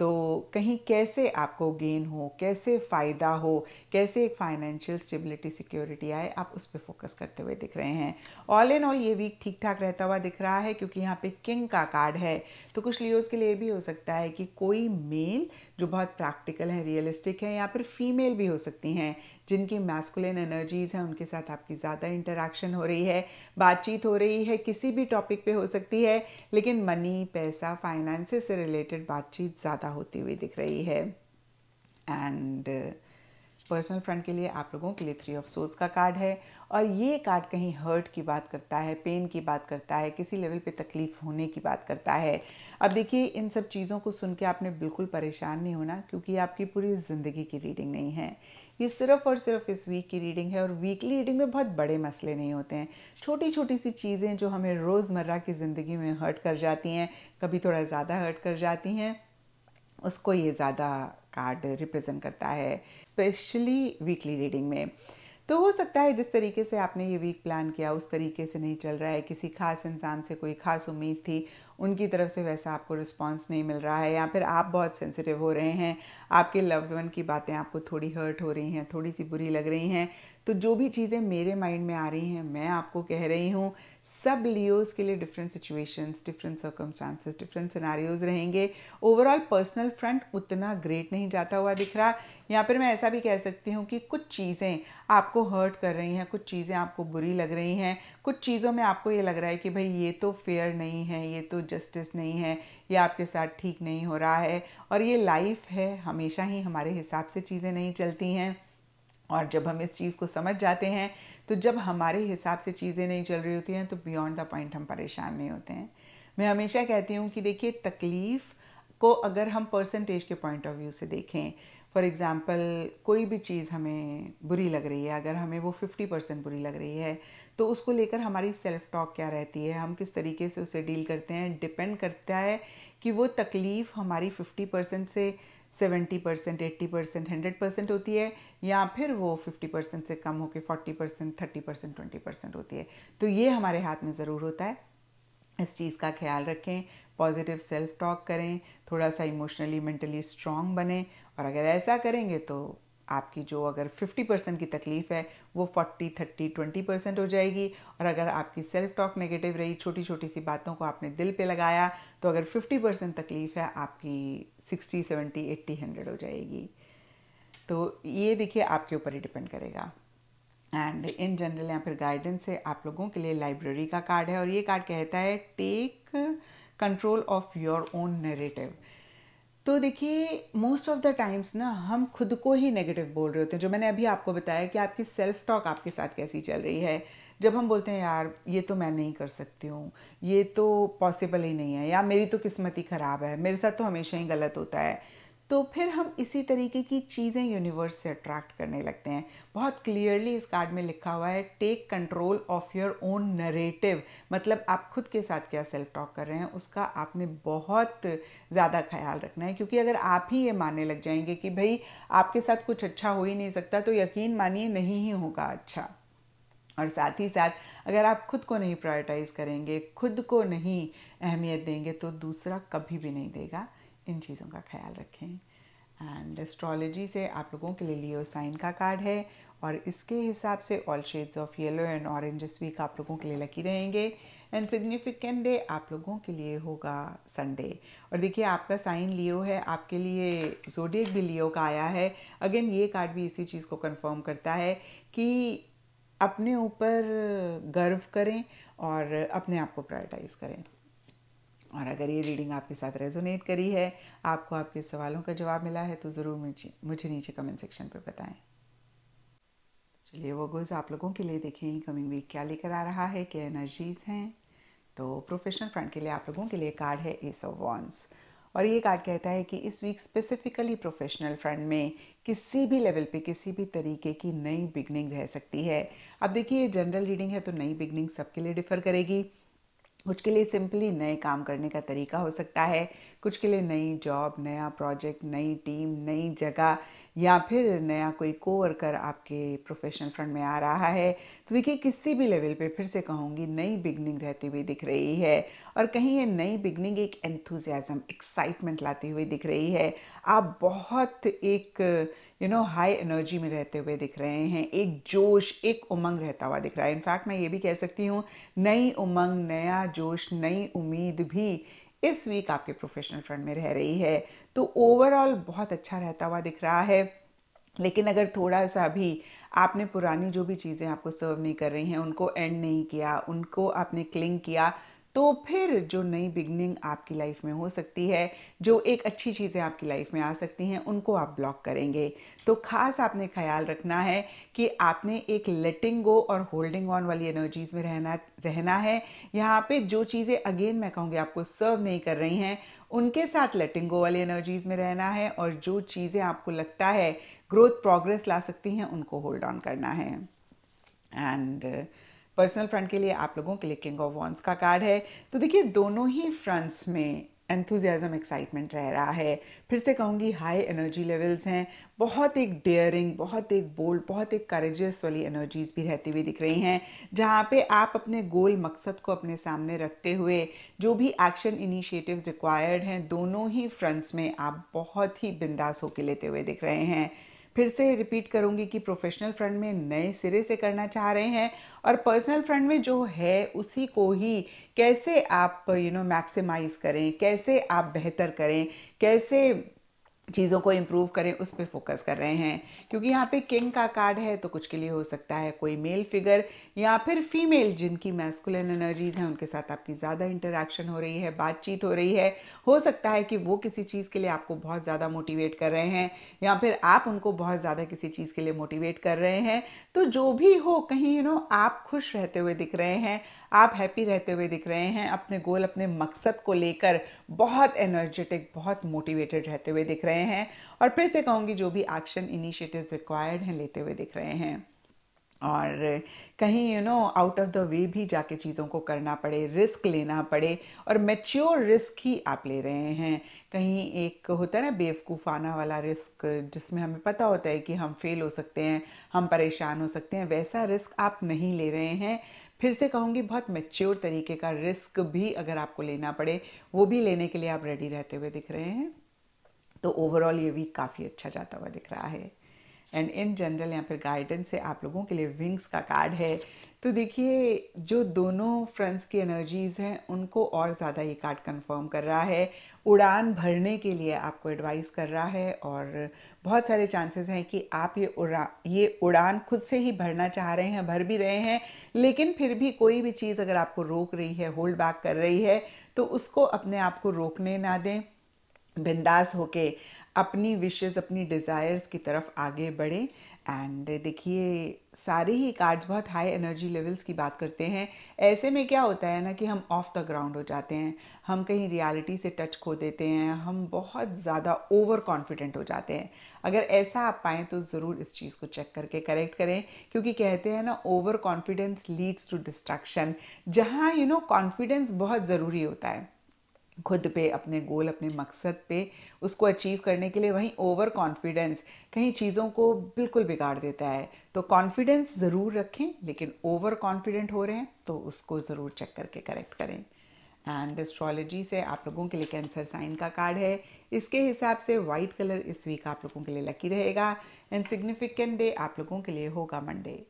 तो कहीं कैसे आपको गेन हो कैसे फ़ायदा हो कैसे एक फाइनेंशियल स्टेबिलिटी सिक्योरिटी आए आप उस पर फोकस करते हुए दिख रहे हैं ऑल एंड ऑल ये वीक ठीक ठाक रहता हुआ दिख रहा है क्योंकि यहाँ पे किंग का कार्ड है तो कुछ लियोज के लिए भी हो सकता है कि कोई मेल जो बहुत प्रैक्टिकल है रियलिस्टिक है या फिर फीमेल भी हो सकती हैं जिनकी मैस्कुलिन एनर्जीज़ हैं उनके साथ आपकी ज़्यादा इंटरेक्शन हो रही है बातचीत हो रही है किसी भी टॉपिक पे हो सकती है लेकिन मनी पैसा फाइनेंस से रिलेटेड बातचीत ज़्यादा होती हुई दिख रही है एंड पर्सनल फ्रंट के लिए आप लोगों के लिए थ्री ऑफ सोल्स का कार्ड है और ये कार्ड कहीं हर्ट की बात करता है पेन की बात करता है किसी लेवल पे तकलीफ होने की बात करता है अब देखिए इन सब चीज़ों को सुन के आपने बिल्कुल परेशान नहीं होना क्योंकि आपकी पूरी ज़िंदगी की रीडिंग नहीं है ये सिर्फ और सिर्फ इस वीक की रीडिंग है और वीकली रीडिंग में बहुत बड़े मसले नहीं होते हैं छोटी छोटी सी चीज़ें जो हमें रोज़मर्रा की ज़िंदगी में हर्ट कर जाती हैं कभी थोड़ा ज़्यादा हर्ट कर जाती हैं उसको ये ज़्यादा कार्ड रिप्रेजेंट करता है स्पेशली वीकली रीडिंग में तो हो सकता है जिस तरीके से आपने ये वीक प्लान किया उस तरीके से नहीं चल रहा है किसी खास इंसान से कोई खास उम्मीद थी उनकी तरफ से वैसा आपको रिस्पांस नहीं मिल रहा है या फिर आप बहुत सेंसिटिव हो रहे हैं आपके लव्ड वन की बातें आपको थोड़ी हर्ट हो रही हैं थोड़ी सी बुरी लग रही हैं तो जो भी चीज़ें मेरे माइंड में आ रही हैं मैं आपको कह रही हूँ सब लियोज़ के लिए different situations different circumstances different scenarios रहेंगे ओवरऑल पर्सनल फ्रंट उतना ग्रेट नहीं जाता हुआ दिख रहा यहाँ पर मैं ऐसा भी कह सकती हूँ कि कुछ चीज़ें आपको हर्ट कर रही हैं कुछ चीज़ें आपको बुरी लग रही हैं कुछ चीज़ों में आपको ये लग रहा है कि भाई ये तो फेयर नहीं है ये तो जस्टिस नहीं है ये आपके साथ ठीक नहीं हो रहा है और ये लाइफ है हमेशा ही हमारे हिसाब से चीज़ें नहीं चलती हैं और जब हम इस चीज़ को समझ जाते हैं तो जब हमारे हिसाब से चीज़ें नहीं चल रही होती हैं तो बियॉन्ड द पॉइंट हम परेशान नहीं होते हैं मैं हमेशा कहती हूँ कि देखिए तकलीफ़ को अगर हम परसेंटेज के पॉइंट ऑफ व्यू से देखें फॉर एग्ज़ाम्पल कोई भी चीज़ हमें बुरी लग रही है अगर हमें वो फिफ्टी परसेंट बुरी लग रही है तो उसको लेकर हमारी सेल्फ़ टॉक क्या रहती है हम किस तरीके से उसे डील करते हैं डिपेंड करता है कि वो तकलीफ़ हमारी फिफ्टी परसेंट से seventy percent eighty percent hundred percent होती है या फिर वो फिफ्टी परसेंट से कम होकर forty percent thirty percent twenty percent होती है तो ये हमारे हाथ में ज़रूर होता है इस चीज़ का ख्याल रखें पॉजिटिव सेल्फ टॉक करें थोड़ा सा इमोशनली मेंटली स्ट्रांग बने और अगर ऐसा करेंगे तो आपकी जो अगर 50 परसेंट की तकलीफ़ है वो 40, 30, 20 परसेंट हो जाएगी और अगर आपकी सेल्फ टॉक नेगेटिव रही छोटी छोटी सी बातों को आपने दिल पे लगाया तो अगर 50 परसेंट तकलीफ़ है आपकी सिक्सटी सेवेंटी एट्टी हंड्रेड हो जाएगी तो ये देखिए आपके ऊपर ही डिपेंड करेगा एंड इन जनरल या फिर गाइडेंस है आप लोगों के लिए लाइब्रेरी का कार्ड है और ये कार्ड कहता है take control of your own narrative तो देखिए मोस्ट ऑफ द टाइम्स ना हम खुद को ही नेगेटिव बोल रहे होते हैं जो मैंने अभी आपको बताया कि आपकी सेल्फ टॉक आपके साथ कैसी चल रही है जब हम बोलते हैं यार ये तो मैं नहीं कर सकती हूँ ये तो पॉसिबल ही नहीं है या मेरी तो किस्मत ही ख़राब है मेरे साथ तो हमेशा ही गलत होता है तो फिर हम इसी तरीके की चीज़ें यूनिवर्स से अट्रैक्ट करने लगते हैं बहुत क्लियरली इस कार्ड में लिखा हुआ है take control of your own narrative मतलब आप खुद के साथ क्या सेल्फ टॉक कर रहे हैं उसका आपने बहुत ज़्यादा ख्याल रखना है क्योंकि अगर आप ही ये मानने लग जाएंगे कि भाई आपके साथ कुछ अच्छा हो ही नहीं सकता तो यकीन मानिए नहीं ही होगा अच्छा और साथ ही साथ अगर आप खुद को नहीं प्रायोरिटाइज़ करेंगे खुद को नहीं अहमियत देंगे तो दूसरा कभी भी नहीं देगा इन चीज़ों का ख्याल रखें एंड एस्ट्रोलॉजी से आप लोगों के लिए लियो साइन का कार्ड है और इसके हिसाब से all shades of yellow and इस वीक आप लोगों के लिए लकी रहेंगे एंड सिग्निफिकेंट डे आप लोगों के लिए होगा संडे और देखिए आपका साइन लियो है आपके लिए जोडियक भी लियो का आया है अगेन ये कार्ड भी इसी चीज़ को कंफर्म करता है कि अपने ऊपर गर्व करें और अपने आप को प्रायोरिटाइज करें और अगर ये रीडिंग आपके साथ रेजोनेट करी है आपको आपके सवालों का जवाब मिला है तो ज़रूर मुझे मुझे नीचे कमेंट सेक्शन पर बताएं चलिए वो गोज़ आप लोगों के लिए देखें कमिंग वीक क्या लेकर आ रहा है क्या एनर्जीज हैं तो प्रोफेशनल फ्रंट के लिए आप लोगों के लिए कार्ड है एस ऑफ वॉन्स और ये कार्ड कहता है कि इस वीक स्पेसिफिकली प्रोफेशनल फ्रंट में किसी भी लेवल पे किसी भी तरीके की नई बिगनिंग रह सकती है अब देखिए जनरल रीडिंग है तो नई बिगनिंग सबके लिए डिफ़र करेगी कुछ के लिए सिंपली नए काम करने का तरीका हो सकता है कुछ के लिए नई जॉब नया प्रोजेक्ट नई टीम नई जगह या फिर नया कोई को वर्कर आपके प्रोफेशनल फ्रंट में आ रहा है तो देखिए किसी भी लेवल पे फिर से कहूँगी नई बिगनिंग रहती हुई दिख रही है और कहीं ये नई बिगनिंग एक एंथुजियाज़म एक्साइटमेंट लाती हुई दिख रही है आप बहुत एक यू नो हाई एनर्जी में रहते हुए दिख रहे हैं एक जोश एक उमंग रहता हुआ दिख रहा है इनफैक्ट मैं ये भी कह सकती हूँ नई उमंग नया जोश नई उम्मीद भी इस वीक आपके प्रोफेशनल फ्रंट में रह रही है तो ओवरऑल बहुत अच्छा रहता हुआ दिख रहा है लेकिन अगर थोड़ा सा भी आपने पुरानी जो भी चीज़ें आपको सर्व नहीं कर रही हैं उनको एंड नहीं किया उनको आपने क्लिंग किया तो फिर जो नई बिगनिंग आपकी लाइफ में हो सकती है जो एक अच्छी चीज़ें आपकी लाइफ में आ सकती हैं उनको आप ब्लॉक करेंगे तो ख़ास आपने ख्याल रखना है कि आपने एक लेटिंग गो और होल्डिंग ऑन वाली एनर्जीज़ में रहना रहना है यहाँ पे जो चीज़ें अगेन मैं कहूँगी आपको सर्व नहीं कर रही हैं उनके साथ लेटिंग गो वाली एनर्जीज़ में रहना है और जो चीज़ें आपको लगता है ग्रोथ प्रोग्रेस ला सकती हैं उनको होल्ड ऑन करना है एंड uh, पर्सनल फ्रंट के लिए आप लोगों के लिए किंग ऑफ वॉन्स का कार्ड है तो देखिए दोनों ही फ्रंट्स में एंथुजियाज़म एक्साइटमेंट रह रहा है फिर से कहूँगी हाई एनर्जी लेवल्स हैं बहुत एक डेयरिंग बहुत एक बोल्ड बहुत एक करेजियस वाली एनर्जीज भी रहती हुई दिख रही हैं जहाँ पे आप अपने गोल मकसद को अपने सामने रखते हुए जो भी एक्शन इनिशिएटिव रिक्वायर्ड हैं दोनों ही फ्रंट्स में आप बहुत ही बिंदास होके लेते हुए दिख रहे हैं फिर से रिपीट करूंगी कि प्रोफेशनल फ्रंट में नए सिरे से करना चाह रहे हैं और पर्सनल फ्रंट में जो है उसी को ही कैसे आप यू नो मैक्सिमाइज़ करें कैसे आप बेहतर करें कैसे चीज़ों को इम्प्रूव करें उस पर फोकस कर रहे हैं क्योंकि यहाँ पे किंग का कार्ड है तो कुछ के लिए हो सकता है कोई मेल फिगर या फिर फीमेल जिनकी मैस्कुलिन एनर्जीज हैं उनके साथ आपकी ज़्यादा इंटरेक्शन हो रही है बातचीत हो रही है हो सकता है कि वो किसी चीज़ के लिए आपको बहुत ज़्यादा मोटिवेट कर रहे हैं या फिर आप उनको बहुत ज़्यादा किसी चीज़ के लिए मोटिवेट कर रहे हैं तो जो भी हो कहीं यू नो आप खुश रहते हुए दिख रहे हैं आप हैप्पी रहते हुए दिख रहे हैं अपने गोल अपने मकसद को लेकर बहुत एनर्जेटिक बहुत मोटिवेटेड रहते हुए दिख रहे हैं और फिर से कहूँगी जो भी एक्शन इनिशिएटिव्स रिक्वायर्ड हैं लेते हुए दिख रहे हैं और कहीं you know out of the way भी जाके चीज़ों को करना पड़े रिस्क लेना पड़े और मेच्योर रिस्क ही आप ले रहे हैं कहीं एक होता है ना बेवकूफ़ाना वाला रिस्क जिसमें हमें पता होता है कि हम फेल हो सकते हैं हम परेशान हो सकते हैं वैसा रिस्क आप नहीं ले रहे हैं फिर से कहूँगी बहुत मेच्योर तरीके का रिस्क भी अगर आपको लेना पड़े वो भी लेने के लिए आप रेडी रहते हुए दिख रहे हैं तो ओवरऑल ये वीक काफ़ी अच्छा जाता हुआ दिख रहा है एंड इन जनरल या फिर गाइडेंस से आप लोगों के लिए विंग्स का कार्ड है तो देखिए जो दोनों फ्रेंड्स की एनर्जीज हैं उनको और ज़्यादा ये कार्ड कंफर्म कर रहा है उड़ान भरने के लिए आपको एडवाइस कर रहा है और बहुत सारे चांसेस हैं कि आप ये उड़ा ये उड़ान खुद से ही भरना चाह रहे हैं भर भी रहे हैं लेकिन फिर भी कोई भी चीज़ अगर आपको रोक रही है होल्ड बैक कर रही है तो उसको अपने आप को रोकने ना दें बिंदास होके अपनी विशेज़ अपनी डिज़ायर्स की तरफ आगे बढ़ें एंड देखिए सारे ही कार्ड्स बहुत हाई एनर्जी लेवल्स की बात करते हैं ऐसे में क्या होता है ना कि हम ऑफ द ग्राउंड हो जाते हैं हम कहीं रियलिटी से टच खो देते हैं हम बहुत ज़्यादा ओवर कॉन्फिडेंट हो जाते हैं अगर ऐसा आप पाएँ तो ज़रूर इस चीज़ को चेक करके करेक्ट करें क्योंकि कहते हैं ना overconfidence leads to distraction जहाँ यू नो कॉन्फिडेंस बहुत ज़रूरी होता है खुद पे अपने गोल अपने मकसद पे उसको अचीव करने के लिए वहीं ओवर कॉन्फिडेंस कहीं चीज़ों को बिल्कुल बिगाड़ देता है तो कॉन्फिडेंस ज़रूर रखें लेकिन ओवर कॉन्फिडेंट हो रहे हैं तो उसको ज़रूर चेक करके करेक्ट करें एंड एस्ट्रोलॉजी से आप लोगों के लिए कैंसर साइन का कार्ड है इसके हिसाब से वाइट कलर इस वीक आप लोगों के लिए लकी रहेगा एंड सिग्निफिकेंट डे आप लोगों के लिए होगा मंडे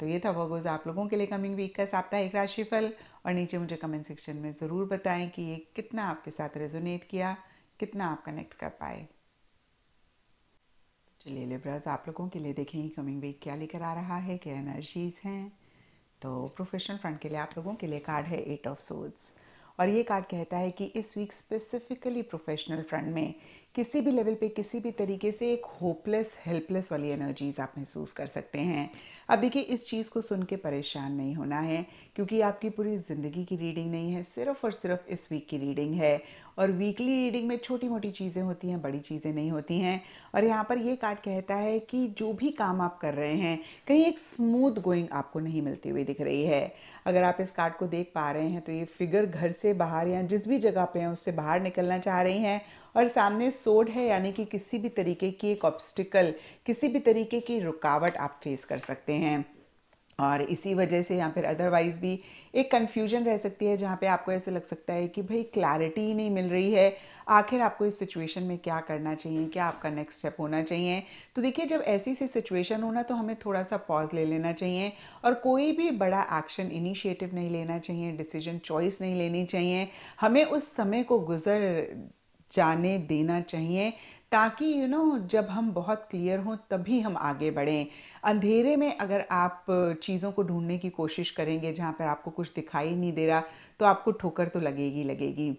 तो ये था वगोज आप लोगों के लिए कमिंग वीक का साप्ताहिक राशिफल और नीचे मुझे कमेंट सेक्शन में ज़रूर बताएं कि ये कितना आपके साथ रेजोनेट किया कितना आप कनेक्ट कर पाए चलिए लिब्राज आप लोगों के लिए देखें कमिंग वीक क्या लेकर आ रहा है क्या एनर्जीज हैं तो प्रोफेशनल फ्रंट के लिए आप लोगों के लिए कार्ड है एट ऑफ सोड्स और ये कार्ड कहता है कि इस वीक स्पेसिफिकली प्रोफेशनल फ्रंट में किसी भी लेवल पे किसी भी तरीके से एक होपलेस हेल्पलेस वाली एनर्जीज आप महसूस कर सकते हैं अब देखिए इस चीज़ को सुन के परेशान नहीं होना है क्योंकि आपकी पूरी ज़िंदगी की रीडिंग नहीं है सिर्फ और सिर्फ इस वीक की रीडिंग है और वीकली रीडिंग में छोटी मोटी चीज़ें होती हैं बड़ी चीज़ें नहीं होती हैं और यहाँ पर ये कार्ड कहता है कि जो भी काम आप कर रहे हैं कहीं एक स्मूथ गोइंग आपको नहीं मिलती हुई दिख रही है अगर आप इस कार्ड को देख पा रहे हैं तो ये फिगर घर से बाहर या जिस भी जगह पे हैं उससे बाहर निकलना चाह रही हैं और सामने सोड है यानी कि किसी भी तरीके की एक ऑब्स्टिकल किसी भी तरीके की रुकावट आप फेस कर सकते हैं और इसी वजह से या फिर अदरवाइज़ भी एक कन्फ्यूजन रह सकती है जहाँ पे आपको ऐसे लग सकता है कि भाई क्लैरिटी ही नहीं मिल रही है आखिर आपको इस सिचुएशन में क्या करना चाहिए क्या आपका नेक्स्ट स्टेप होना चाहिए तो देखिए जब ऐसी सी सिचुएशन हो ना तो हमें थोड़ा सा पॉज ले लेना चाहिए और कोई भी बड़ा एक्शन इनिशिएटिव नहीं लेना चाहिए डिसीजन चॉइस नहीं लेनी चाहिए हमें उस समय को गुजर जाने देना चाहिए ताकि यू you नो know, जब हम बहुत क्लियर हों तभी हम आगे बढ़ें अंधेरे में अगर आप चीज़ों को ढूंढने की कोशिश करेंगे जहाँ पर आपको कुछ दिखाई नहीं दे रहा तो आपको ठोकर तो लगेगी लगेगी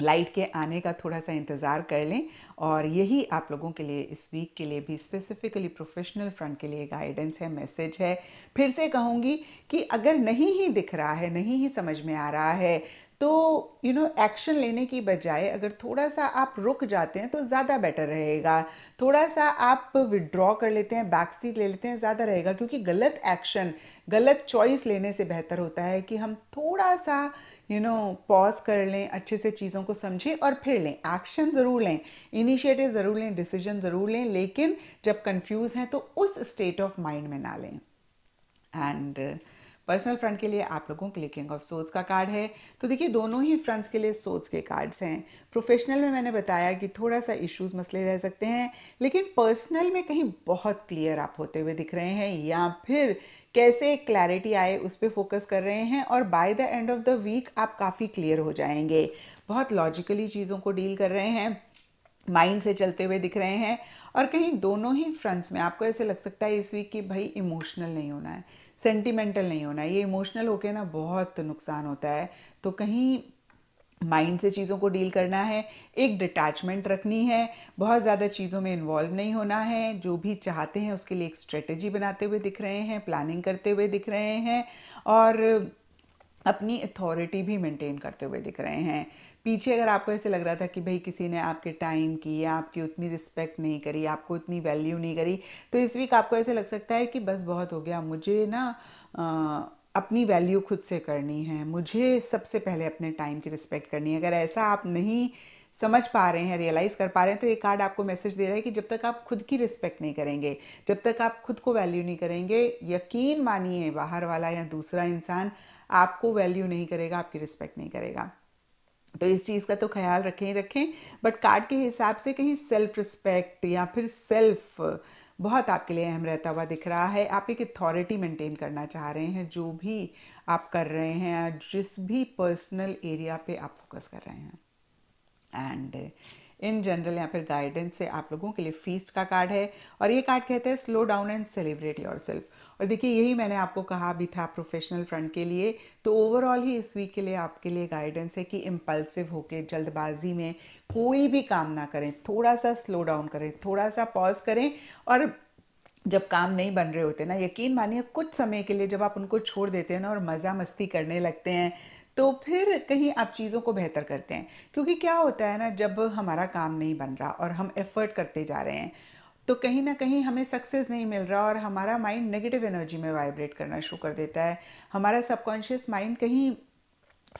लाइट के आने का थोड़ा सा इंतज़ार कर लें और यही आप लोगों के लिए इस वीक के लिए भी स्पेसिफिकली प्रोफेशनल फ्रंट के लिए गाइडेंस है मैसेज है फिर से कहूँगी कि अगर नहीं ही दिख रहा है नहीं ही समझ में आ रहा है तो यू नो एक्शन लेने की बजाय अगर थोड़ा सा आप रुक जाते हैं तो ज़्यादा बेटर रहेगा थोड़ा सा आप विड्रॉ कर लेते हैं बैक सीट ले लेते हैं ज़्यादा रहेगा क्योंकि गलत एक्शन गलत चॉइस लेने से बेहतर होता है कि हम थोड़ा सा यू नो पॉज कर लें अच्छे से चीज़ों को समझें और फिर लें एक्शन ज़रूर लें इनिशिएटिव ज़रूर लें डिसीजन ज़रूर लें लेकिन जब कंफ्यूज हैं तो उस स्टेट ऑफ माइंड में ना लें एंड uh, पर्सनल फ्रंट के लिए आप लोगों के लिए किंग ऑफ सोच का कार्ड है तो देखिए दोनों ही फ्रंट्स के लिए सोच के कार्ड्स हैं प्रोफेशनल में मैंने बताया कि थोड़ा सा इश्यूज मसले रह सकते हैं लेकिन पर्सनल में कहीं बहुत क्लियर आप होते हुए दिख रहे हैं या फिर कैसे क्लैरिटी आए उस पर फोकस कर रहे हैं और by the end of the week आप काफ़ी क्लियर हो जाएंगे बहुत लॉजिकली चीज़ों को डील कर रहे हैं माइंड से चलते हुए दिख रहे हैं और कहीं दोनों ही फ्रंट्स में आपको ऐसे लग सकता है इस वीक कि भाई इमोशनल नहीं होना है सेंटिमेंटल नहीं होना ये इमोशनल होके ना बहुत नुकसान होता है तो कहीं माइंड से चीज़ों को डील करना है एक डिटैचमेंट रखनी है बहुत ज़्यादा चीज़ों में इन्वॉल्व नहीं होना है जो भी चाहते हैं उसके लिए एक स्ट्रेटजी बनाते हुए दिख रहे हैं प्लानिंग करते हुए दिख रहे हैं और अपनी अथॉरिटी भी मेंटेन करते हुए दिख रहे हैं पीछे अगर आपको ऐसे लग रहा था कि भाई किसी ने आपके टाइम की या आपकी उतनी रिस्पेक्ट नहीं करी आपको उतनी वैल्यू नहीं करी तो इस वीक आपको ऐसे लग सकता है कि बस बहुत हो गया मुझे ना अपनी वैल्यू खुद से करनी है मुझे सबसे पहले अपने टाइम की रिस्पेक्ट करनी है अगर ऐसा आप नहीं समझ पा रहे हैं रियलाइज कर पा रहे हैं तो ये कार्ड आपको मैसेज दे रहा है कि जब तक आप खुद की रिस्पेक्ट नहीं करेंगे जब तक आप खुद को वैल्यू नहीं करेंगे यकीन मानिए बाहर वाला या दूसरा इंसान आपको वैल्यू नहीं करेगा आपकी रिस्पेक्ट नहीं करेगा तो इस चीज़ का तो ख्याल रखें ही रखें बट कार्ड के हिसाब से कहीं सेल्फ रिस्पेक्ट या फिर सेल्फ बहुत आपके लिए अहम रहता हुआ दिख रहा है आप एक अथॉरिटी मेंटेन करना चाह रहे हैं जो भी आप कर रहे हैं जिस भी पर्सनल एरिया पे आप फोकस कर रहे हैं एंड इन जनरल या फिर गाइडेंस से आप लोगों के लिए फीस का कार्ड है और ये कार्ड कहते हैं slow down and celebrate yourself और देखिए यही मैंने आपको कहा भी था प्रोफेशनल फ्रंट के लिए तो ओवरऑल ही इस वीक के लिए आपके लिए गाइडेंस है कि इम्पल्सिव होकर जल्दबाजी में कोई भी काम ना करें थोड़ा सा स्लो डाउन करें थोड़ा सा पॉज करें और जब काम नहीं बन रहे होते ना यकीन मानिए कुछ समय के लिए जब आप उनको छोड़ देते हैं ना और मज़ा मस्ती करने लगते हैं तो फिर कहीं आप चीज़ों को बेहतर करते हैं क्योंकि क्या होता है ना जब हमारा काम नहीं बन रहा और हम एफर्ट करते जा रहे हैं तो कहीं ना कहीं हमें सक्सेस नहीं मिल रहा और हमारा माइंड नेगेटिव एनर्जी में वाइब्रेट करना शुरू कर देता है हमारा सबकॉन्शियस माइंड कहीं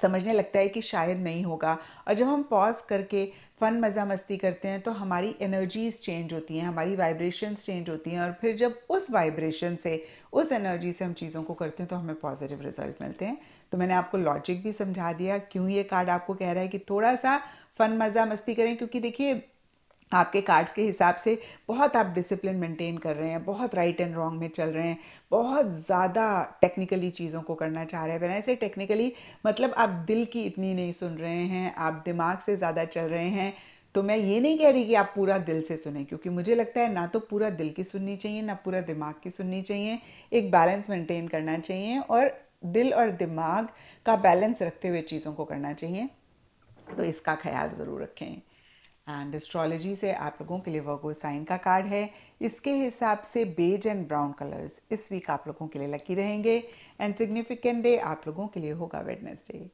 समझने लगता है कि शायद नहीं होगा और जब हम पॉज करके फ़न मज़ा मस्ती करते हैं तो हमारी एनर्जीज़ चेंज होती हैं हमारी वाइब्रेशंस चेंज होती हैं और फिर जब उस वाइब्रेशन से उस एनर्जी से हम चीज़ों को करते हैं तो हमें पॉजिटिव रिजल्ट मिलते हैं तो मैंने आपको लॉजिक भी समझा दिया क्यों ये कार्ड आपको कह रहा है कि थोड़ा सा फन मज़ा मस्ती करें क्योंकि देखिए आपके कार्ड्स के हिसाब से बहुत आप डिसिप्लिन मेंटेन कर रहे हैं बहुत राइट एंड रॉन्ग में चल रहे हैं बहुत ज़्यादा टेक्निकली चीज़ों को करना चाह रहे हैं वैन ऐसे टेक्निकली मतलब आप दिल की इतनी नहीं सुन रहे हैं आप दिमाग से ज़्यादा चल रहे हैं तो मैं ये नहीं कह रही कि आप पूरा दिल से सुने क्योंकि मुझे लगता है ना तो पूरा दिल की सुननी चाहिए ना पूरा दिमाग की सुननी चाहिए एक बैलेंस मेंटेन करना चाहिए और दिल और दिमाग का बैलेंस रखते हुए चीज़ों को करना चाहिए तो इसका ख्याल ज़रूर रखें एंड एस्ट्रोलॉजी से आप लोगों के लिए वर्गो साइन का कार्ड है इसके हिसाब से बेज एंड ब्राउन कलर्स इस वीक आप लोगों के लिए लकी रहेंगे एंड सिग्निफिकेंट डे आप लोगों के लिए होगा वेडनेसडे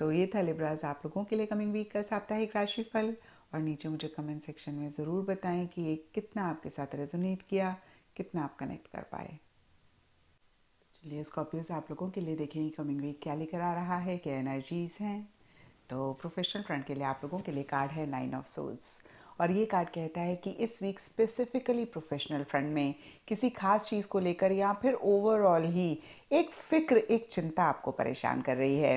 तो ये था लिब्राज आप लोगों के लिए कमिंग वीक का साप्ताहिक राशिफल और नीचे मुझे कमेंट सेक्शन में ज़रूर बताएं कि ये कितना आपके साथ रेजोनेट किया कितना आप कनेक्ट कर पाए लिए से आप लोगों के लिए देखेंगे कमिंग वीक क्या लेकर आ रहा है क्या एनर्जीज़ हैं तो प्रोफेशनल फ्रंट के लिए आप लोगों के लिए कार्ड है नाइन ऑफ सोल्स और ये कार्ड कहता है कि इस वीक स्पेसिफिकली प्रोफेशनल फ्रंट में किसी खास चीज़ को लेकर या फिर ओवरऑल ही एक फिक्र एक चिंता आपको परेशान कर रही है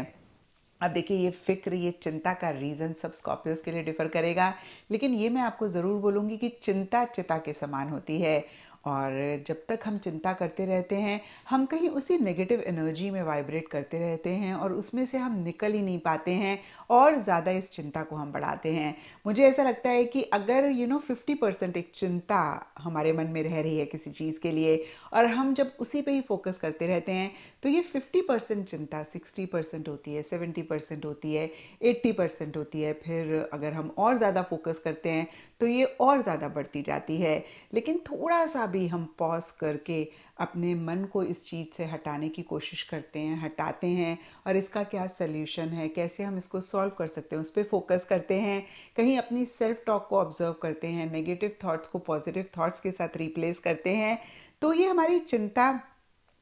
अब देखिए ये फिक्र ये चिंता का रीज़न सब स्कॉर्पियोज के लिए डिफ़र करेगा लेकिन ये मैं आपको ज़रूर बोलूँगी कि चिंता चिता के समान होती है और जब तक हम चिंता करते रहते हैं हम कहीं उसी नेगेटिव एनर्जी में वाइब्रेट करते रहते हैं और उसमें से हम निकल ही नहीं पाते हैं और ज़्यादा इस चिंता को हम बढ़ाते हैं मुझे ऐसा लगता है कि अगर यू नो फिफ्टी परसेंट एक चिंता हमारे मन में रह रही है किसी चीज़ के लिए और हम जब उसी पर ही फोकस करते रहते हैं तो ये 50 परसेंट चिंता 60 परसेंट होती है 70 परसेंट होती है 80 परसेंट होती है फिर अगर हम और ज़्यादा फोकस करते हैं तो ये और ज़्यादा बढ़ती जाती है लेकिन थोड़ा सा भी हम पॉज करके अपने मन को इस चीज़ से हटाने की कोशिश करते हैं हटाते हैं और इसका क्या सल्यूशन है कैसे हम इसको सॉल्व कर सकते हैं उस पर फोकस करते हैं कहीं अपनी सेल्फ टॉक को ऑब्जर्व करते हैं नेगेटिव थाट्स को पॉजिटिव थाट्स के साथ रिप्लेस करते हैं तो ये हमारी चिंता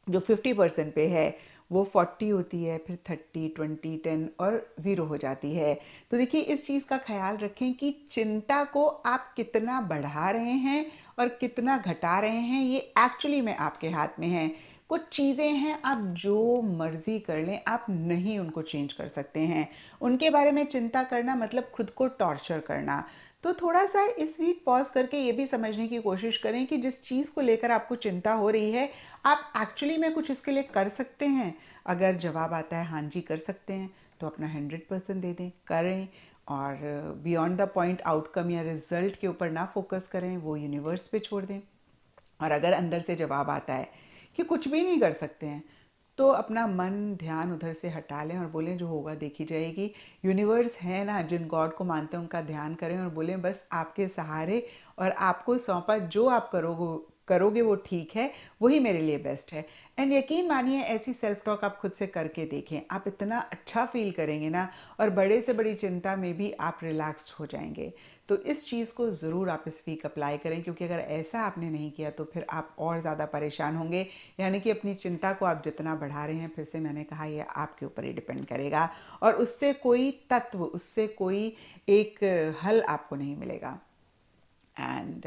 जो 50 परसेंट पे है वो 40 होती है फिर 30, 20, 10 और ज़ीरो हो जाती है तो देखिए इस चीज़ का ख्याल रखें कि चिंता को आप कितना बढ़ा रहे हैं और कितना घटा रहे हैं ये एक्चुअली में आपके हाथ में है कुछ चीज़ें हैं आप जो मर्जी कर लें आप नहीं उनको चेंज कर सकते हैं उनके बारे में चिंता करना मतलब खुद को टॉर्चर करना तो थोड़ा सा इस वीक पॉज करके ये भी समझने की कोशिश करें कि जिस चीज़ को लेकर आपको चिंता हो रही है आप एक्चुअली में कुछ इसके लिए कर सकते हैं अगर जवाब आता है हाँ जी कर सकते हैं तो अपना हंड्रेड परसेंट दे दें करें और बियॉन्ड द पॉइंट आउटकम या रिजल्ट के ऊपर ना फोकस करें वो यूनिवर्स पे छोड़ दें और अगर अंदर से जवाब आता है कि कुछ भी नहीं कर सकते हैं तो अपना मन ध्यान उधर से हटा लें और बोलें जो होगा देखी जाएगी यूनिवर्स है ना जिन गॉड को मानते हैं उनका ध्यान करें और बोलें बस आपके सहारे और आपको सौंपा जो आप करोगे करोगे वो ठीक है वही मेरे लिए बेस्ट है एंड यकीन मानिए ऐसी सेल्फ टॉक आप खुद से करके देखें आप इतना अच्छा फील करेंगे ना और बड़े से बड़ी चिंता में भी आप रिलैक्स्ड हो जाएंगे तो इस चीज़ को ज़रूर आप इस वीक अप्लाई करें क्योंकि अगर ऐसा आपने नहीं किया तो फिर आप और ज़्यादा परेशान होंगे यानी कि अपनी चिंता को आप जितना बढ़ा रहे हैं फिर से मैंने कहा यह आपके ऊपर ही डिपेंड करेगा और उससे कोई तत्व उससे कोई एक हल आपको नहीं मिलेगा एंड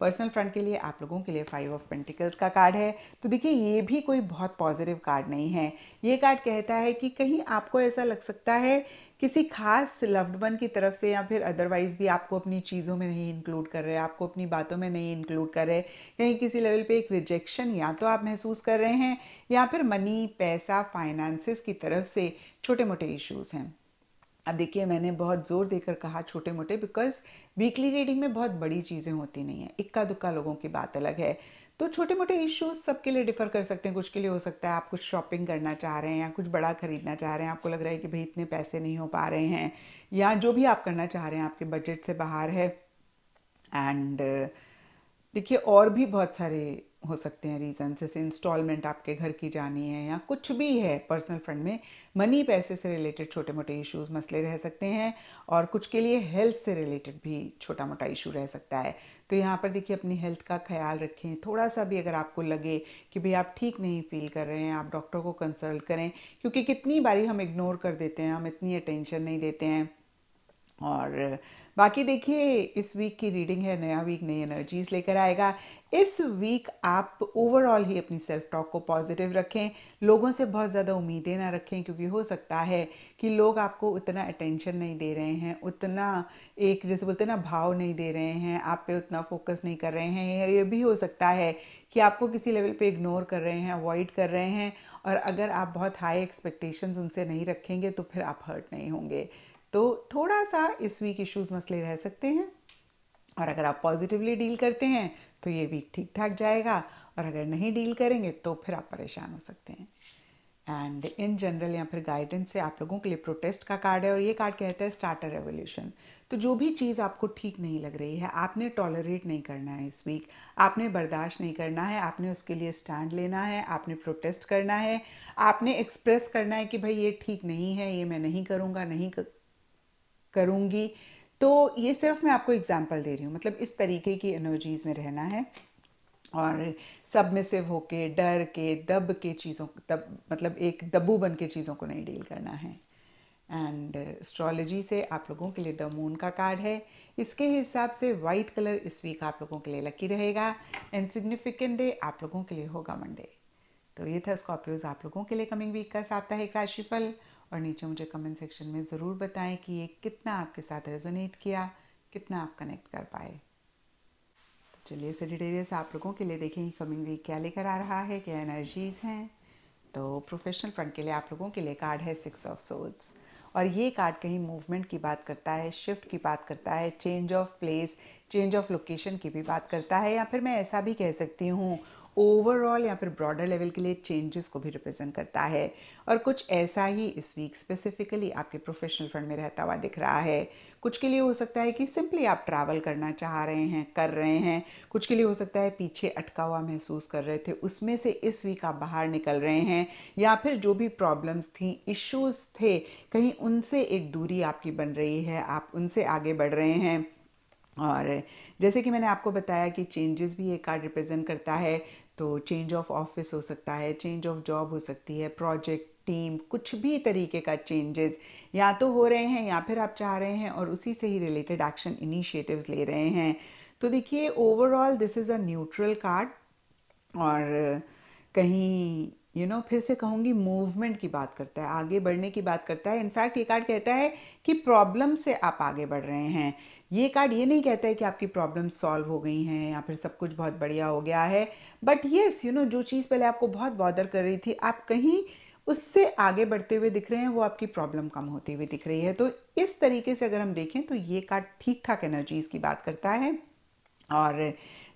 पर्सनल फ्रंट के लिए आप लोगों के लिए फाइव ऑफ पेंटिकल्स का कार्ड है तो देखिए ये भी कोई बहुत पॉजिटिव कार्ड नहीं है ये कार्ड कहता है कि कहीं आपको ऐसा लग सकता है किसी खास लव्ड वन की तरफ से या फिर अदरवाइज भी आपको अपनी चीज़ों में नहीं इंक्लूड कर रहे आपको अपनी बातों में नहीं इंक्लूड कर रहे कहीं किसी लेवल पे एक रिजेक्शन या तो आप महसूस कर रहे हैं या फिर मनी पैसा फाइनेंसिस की तरफ से छोटे मोटे इश्यूज़ हैं अब देखिए मैंने बहुत ज़ोर देकर कहा छोटे मोटे बिकॉज वीकली रीडिंग में बहुत बड़ी चीज़ें होती नहीं हैं इक्का दुक्का लोगों की बात अलग है तो छोटे मोटे इश्यूज सबके लिए डिफर कर सकते हैं कुछ के लिए हो सकता है आप कुछ शॉपिंग करना चाह रहे हैं या कुछ बड़ा खरीदना चाह रहे हैं आपको लग रहा है कि भाई इतने पैसे नहीं हो पा रहे हैं या जो भी आप करना चाह रहे हैं आपके बजट से बाहर है एंड देखिए और भी बहुत सारे हो सकते हैं रीज़न जैसे इंस्टॉलमेंट आपके घर की जानी है या कुछ भी है पर्सनल फ्रंट में मनी पैसे से रिलेटेड छोटे मोटे इश्यूज मसले रह सकते हैं और कुछ के लिए हेल्थ से रिलेटेड भी छोटा मोटा इशू रह सकता है तो यहाँ पर देखिए अपनी हेल्थ का ख्याल रखें थोड़ा सा भी अगर आपको लगे कि भाई आप ठीक नहीं फील कर रहे हैं आप डॉक्टर को कंसल्ट करें क्योंकि कितनी बारी हम इग्नोर कर देते हैं हम इतनी अटेंशन नहीं देते हैं और बाकी देखिए इस वीक की रीडिंग है नया वीक नई एनर्जीज लेकर आएगा इस वीक आप ओवरऑल ही अपनी सेल्फ टॉक को पॉजिटिव रखें लोगों से बहुत ज़्यादा उम्मीदें ना रखें क्योंकि हो सकता है कि लोग आपको उतना अटेंशन नहीं दे रहे हैं उतना एक जैसे बोलते हैं ना भाव नहीं दे रहे हैं आप पे उतना फोकस नहीं कर रहे हैं ये भी हो सकता है कि आपको किसी लेवल पे इग्नोर कर रहे हैं अवॉइड कर रहे हैं और अगर आप बहुत हाई एक्सपेक्टेशंस उनसे नहीं रखेंगे तो फिर आप हर्ट नहीं होंगे तो थोड़ा सा इस वीक इश्यूज़ मसले रह सकते हैं और अगर आप पॉजिटिवली डील करते हैं तो ये वीक ठीक ठाक जाएगा और अगर नहीं डील करेंगे तो फिर आप परेशान हो सकते हैं एंड इन जनरल या फिर गाइडेंस से आप लोगों के लिए प्रोटेस्ट का कार्ड है और ये कार्ड कहता है स्टार्टर रेवोल्यूशन तो जो भी चीज़ आपको ठीक नहीं लग रही है आपने टॉलरेट नहीं करना है इस वीक आपने बर्दाश्त नहीं करना है आपने उसके लिए स्टैंड लेना है आपने प्रोटेस्ट करना है आपने एक्सप्रेस करना है कि भाई ये ठीक नहीं है ये मैं नहीं करूँगा नहीं करूँगी तो ये सिर्फ मैं आपको एग्जाम्पल दे रही हूँ मतलब इस तरीके की एनर्जीज़ में रहना है और सबमिसिव होके डर के दब के चीज़ों दब मतलब एक दबू बन के चीज़ों को नहीं डील करना है एंड एस्ट्रोलॉजी से आप लोगों के लिए द मून का कार्ड है इसके हिसाब से वाइट कलर इस वीक आप लोगों के लिए लकी रहेगा एंड सिग्निफिकेंट डे आप लोगों के लिए होगा मंडे तो ये था स्कॉर्पियोज आप लोगों के लिए कमिंग वीक का साप्ताहिक राशिफल और नीचे मुझे कमेंट सेक्शन में ज़रूर बताएं कि ये कितना आपके साथ रेजोनेट किया कितना आप कनेक्ट कर पाए तो चलिए सेडिटेरियस आप लोगों के लिए देखें कमिंग वीक क्या लेकर आ रहा है क्या एनर्जीज हैं तो प्रोफेशनल फ्रंट के लिए आप लोगों के लिए कार्ड है सिक्स ऑफ सोल्स और ये कार्ड कहीं मूवमेंट की बात करता है शिफ्ट की बात करता है change of place change of location की भी बात करता है या फिर मैं ऐसा भी कह सकती हूँ ओवरऑल या फिर ब्रॉडर लेवल के लिए चेंजेस को भी रिप्रेजेंट करता है और कुछ ऐसा ही इस वीक स्पेसिफिकली आपके प्रोफेशनल फ्रेंड में रहता हुआ दिख रहा है कुछ के लिए हो सकता है कि सिंपली आप ट्रैवल करना चाह रहे हैं कर रहे हैं कुछ के लिए हो सकता है पीछे अटका हुआ महसूस कर रहे थे उसमें से इस वीक आप बाहर निकल रहे हैं या फिर जो भी प्रॉब्लम्स थी इश्यूज़ थे कहीं उनसे एक दूरी आपकी बन रही है आप उनसे आगे बढ़ रहे हैं और जैसे कि मैंने आपको बताया कि चेंजेस भी ये कार्ड रिप्रेजेंट करता है तो चेंज ऑफ ऑफिस हो सकता है चेंज ऑफ जॉब हो सकती है प्रोजेक्ट टीम कुछ भी तरीके का चेंजेस या तो हो रहे हैं या फिर आप चाह रहे हैं और उसी से ही रिलेटेड एक्शन इनिशिएटिव्स ले रहे हैं तो देखिए overall this is a neutral card और कहीं यू you नो know, फिर से कहूँगी मूवमेंट की बात करता है आगे बढ़ने की बात करता है इनफैक्ट ये कार्ड कहता है कि प्रॉब्लम से आप आगे बढ़ रहे हैं ये कार्ड ये नहीं कहता है कि आपकी प्रॉब्लम सॉल्व हो गई हैं या फिर सब कुछ बहुत बढ़िया हो गया है बट येस यू नो जो चीज़ पहले आपको बहुत बॉदर कर रही थी आप कहीं उससे आगे बढ़ते हुए दिख रहे हैं वो आपकी प्रॉब्लम कम होती हुई दिख रही है तो इस तरीके से अगर हम देखें तो ये कार्ड ठीक ठाक एनर्जीज़ की बात करता है और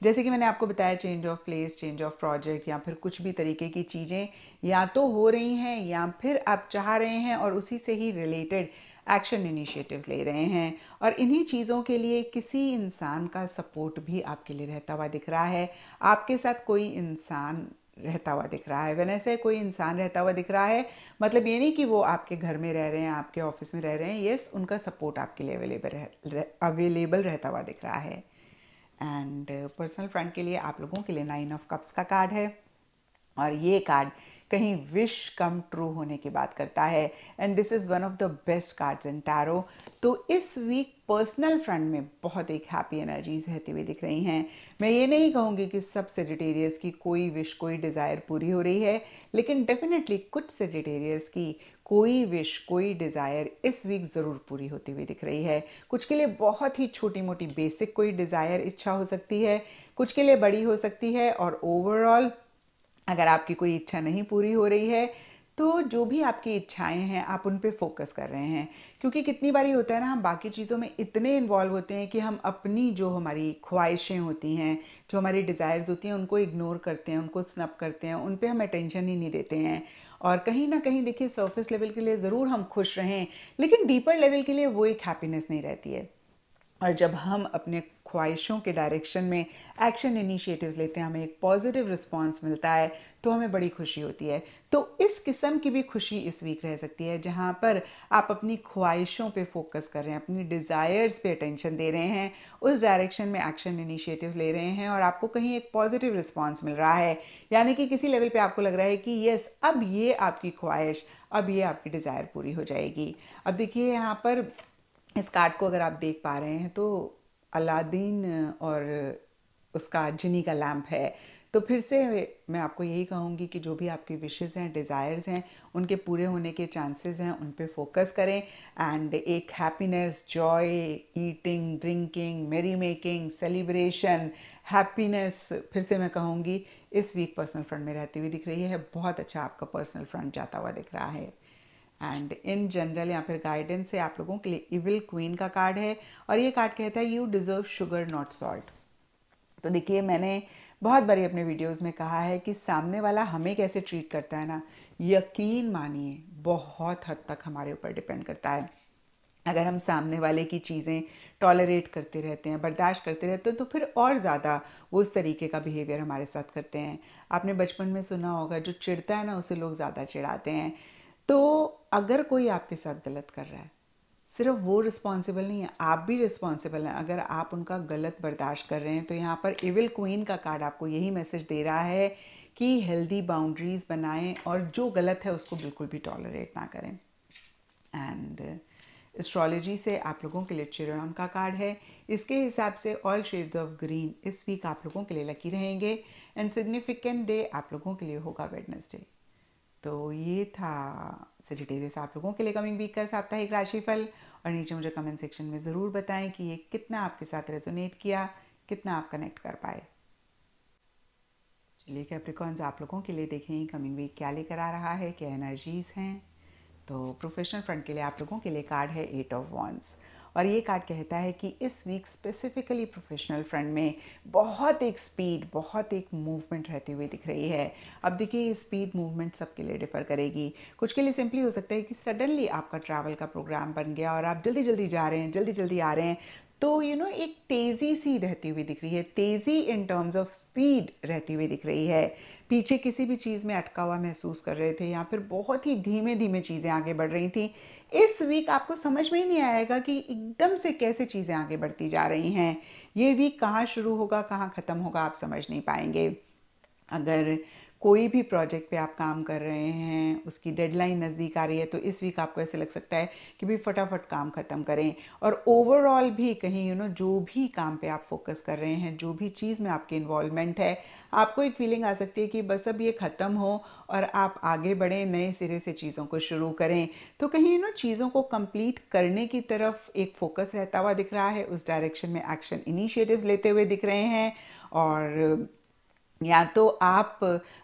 जैसे कि मैंने आपको बताया change of place change of project या फिर कुछ भी तरीके की चीज़ें या तो हो रही हैं या फिर आप चाह रहे हैं और उसी से ही रिलेटेड एक्शन इनिशिएटिव्स ले रहे हैं और इन्हीं चीज़ों के लिए किसी इंसान का सपोर्ट भी आपके लिए रहता हुआ दिख रहा है आपके साथ कोई इंसान रहता हुआ दिख रहा है वैन ऐसे कोई इंसान रहता हुआ दिख रहा है मतलब ये नहीं कि वो आपके घर में रह रहे हैं आपके ऑफिस में रह रहे हैं येस उनका सपोर्ट आपके लिए अवेलेबल रह अवेलेबल रहता हुआ दिख रहा है एंड पर्सनल फ्रेंड के लिए आप लोगों के लिए नाइन ऑफ कप्स का कार्ड है और ये कार्ड कहीं विश कम ट्रू होने की बात करता है and this is one of the best cards in tarot तो इस वीक पर्सनल फ्रंट में बहुत एक हैप्पी एनर्जीज रहती हुई दिख रही हैं मैं ये नहीं कहूँगी कि सब सेजिटेरियस की कोई विश कोई डिज़ायर पूरी हो रही है लेकिन डेफिनेटली कुछ सेजिटेरियस की कोई विश कोई डिज़ायर इस वीक ज़रूर पूरी होती हुई दिख रही है कुछ के लिए बहुत ही छोटी मोटी बेसिक कोई डिज़ायर इच्छा हो सकती है कुछ के लिए बड़ी हो सकती है और ओवरऑल अगर आपकी कोई इच्छा नहीं पूरी हो रही है तो जो भी आपकी इच्छाएं हैं आप उन पे फोकस कर रहे हैं क्योंकि कितनी बारी होता है ना हम बाकी चीज़ों में इतने इन्वॉल्व होते हैं कि हम अपनी जो हमारी ख्वाहिशें होती हैं जो हमारी डिज़ायर्स होती हैं उनको इग्नोर करते हैं उनको स्नप करते हैं उन पे हम अटेंशन ही नहीं देते हैं और कहीं ना कहीं देखिए सर्फेस लेवल के लिए ज़रूर हम खुश रहें लेकिन डीपर लेवल के लिए वो एक हैप्पीनेस नहीं रहती है और जब हम अपने ख्वाहिशों के डायरेक्शन में एक्शन इनिशिएटिव्स लेते हैं हमें एक पॉजिटिव रिस्पांस मिलता है तो हमें बड़ी खुशी होती है तो इस किस्म की भी खुशी इस वीक रह सकती है जहाँ पर आप अपनी ख्वाहिशों पे फोकस कर रहे हैं अपनी डिज़ायर्स पे अटेंशन दे रहे हैं उस डायरेक्शन में एक्शन इनिशिएटिव ले रहे हैं और आपको कहीं एक पॉजिटिव रिस्पॉन्स मिल रहा है यानी कि किसी लेवल पर आपको लग रहा है कि येस अब ये आपकी ख्वाहिश अब ये आपकी डिज़ायर पूरी हो जाएगी अब देखिए यहाँ पर इस कार्ड को अगर आप देख पा रहे हैं तो अलादीन और उसका जिनी का लैम्प है तो फिर से मैं आपको यही कहूँगी कि जो भी आपकी विशेज़ हैं डिज़ायर्स हैं उनके पूरे होने के चांसेस हैं उन पे फोकस करें एंड एक happiness joy eating drinking merry making celebration happiness फिर से मैं कहूँगी इस वीक पर्सनल फ्रंट में रहती हुई दिख रही है बहुत अच्छा आपका पर्सनल फ्रंट जाता हुआ दिख रहा है एंड इन जनरल या फिर गाइडेंस से आप लोगों के लिए इविल क्वीन का कार्ड है और ये कार्ड कहता है you deserve sugar not salt तो देखिए मैंने बहुत बारी अपने वीडियोस में कहा है कि सामने वाला हमें कैसे ट्रीट करता है ना यकीन मानिए बहुत हद तक हमारे ऊपर डिपेंड करता है अगर हम सामने वाले की चीज़ें टॉलरेट करते रहते हैं बर्दाश्त करते रहते हैं तो फिर और ज़्यादा वो उस तरीके का बिहेवियर हमारे साथ करते हैं आपने बचपन में सुना होगा जो चिड़ता है ना उसे लोग ज़्यादा चिढ़ाते हैं तो अगर कोई आपके साथ गलत कर रहा है सिर्फ वो रिस्पॉन्सिबल नहीं है आप भी रिस्पॉन्सिबल हैं अगर आप उनका गलत बर्दाश्त कर रहे हैं तो यहाँ पर इविल क्वीन का कार्ड आपको यही मैसेज दे रहा है कि हेल्दी बाउंड्रीज बनाएं और जो गलत है उसको बिल्कुल भी टॉलरेट ना करें एंड एस्ट्रोलॉजी uh, से आप लोगों के लिए चिराम का कार्ड है इसके हिसाब से ऑल शेड्स ऑफ ग्रीन इस वीक आप लोगों के लिए लकी रहेंगे एंड सिग्निफिकेंट डे आप लोगों के लिए होगा वेडनेसडे तो ये था सजिटेरियस आप लोगों के लिए कमिंग वीक का साप्ताहिक राशिफल और नीचे मुझे कमेंट सेक्शन में ज़रूर बताएं कि ये कितना आपके साथ रेजोनेट किया कितना आप कनेक्ट कर पाए चलिए कैप्रिकॉन्स आप लोगों के लिए देखें कमिंग वीक क्या लेकर आ रहा है क्या एनर्जीज हैं तो प्रोफेशनल फ्रंट के लिए आप लोगों के लिए कार्ड है एट ऑफ वॉन्स और ये कार्ड कहता है कि इस वीक स्पेसिफिकली प्रोफेशनल फ्रंट में बहुत एक स्पीड बहुत एक मूवमेंट रहती हुई दिख रही है अब देखिए ये स्पीड मूवमेंट सबके लिए डिफर करेगी कुछ के लिए सिंपली हो सकता है कि सडनली आपका ट्रैवल का प्रोग्राम बन गया और आप जल्दी जल्दी जा रहे हैं जल्दी जल्दी आ रहे हैं तो यू you नो know, एक तेज़ी सी रहती हुई दिख रही है तेज़ी इन टर्म्स ऑफ स्पीड रहती हुई दिख रही है पीछे किसी भी चीज़ में अटका हुआ महसूस कर रहे थे या फिर बहुत ही धीमे धीमे चीज़ें आगे बढ़ रही थी इस वीक आपको समझ में ही नहीं आएगा कि एकदम से कैसे चीज़ें आगे बढ़ती जा रही हैं ये वीक कहाँ शुरू होगा कहाँ ख़त्म होगा आप समझ नहीं पाएंगे अगर कोई भी प्रोजेक्ट पे आप काम कर रहे हैं उसकी डेडलाइन नज़दीक आ रही है तो इस वीक आपको ऐसे लग सकता है कि भी फटाफट काम ख़त्म करें और ओवरऑल भी कहीं यू नो जो भी काम पे आप फोकस कर रहे हैं जो भी चीज़ में आपकी इन्वॉल्वमेंट है आपको एक फीलिंग आ सकती है कि बस अब ये ख़त्म हो और आप आगे बढ़ें नए सिरे से चीज़ों को शुरू करें तो कहीं यू नो चीज़ों को कंप्लीट करने की तरफ एक फोकस रहता हुआ दिख रहा है उस डायरेक्शन में एक्शन इनिशिएटिव लेते हुए दिख रहे हैं और या तो आप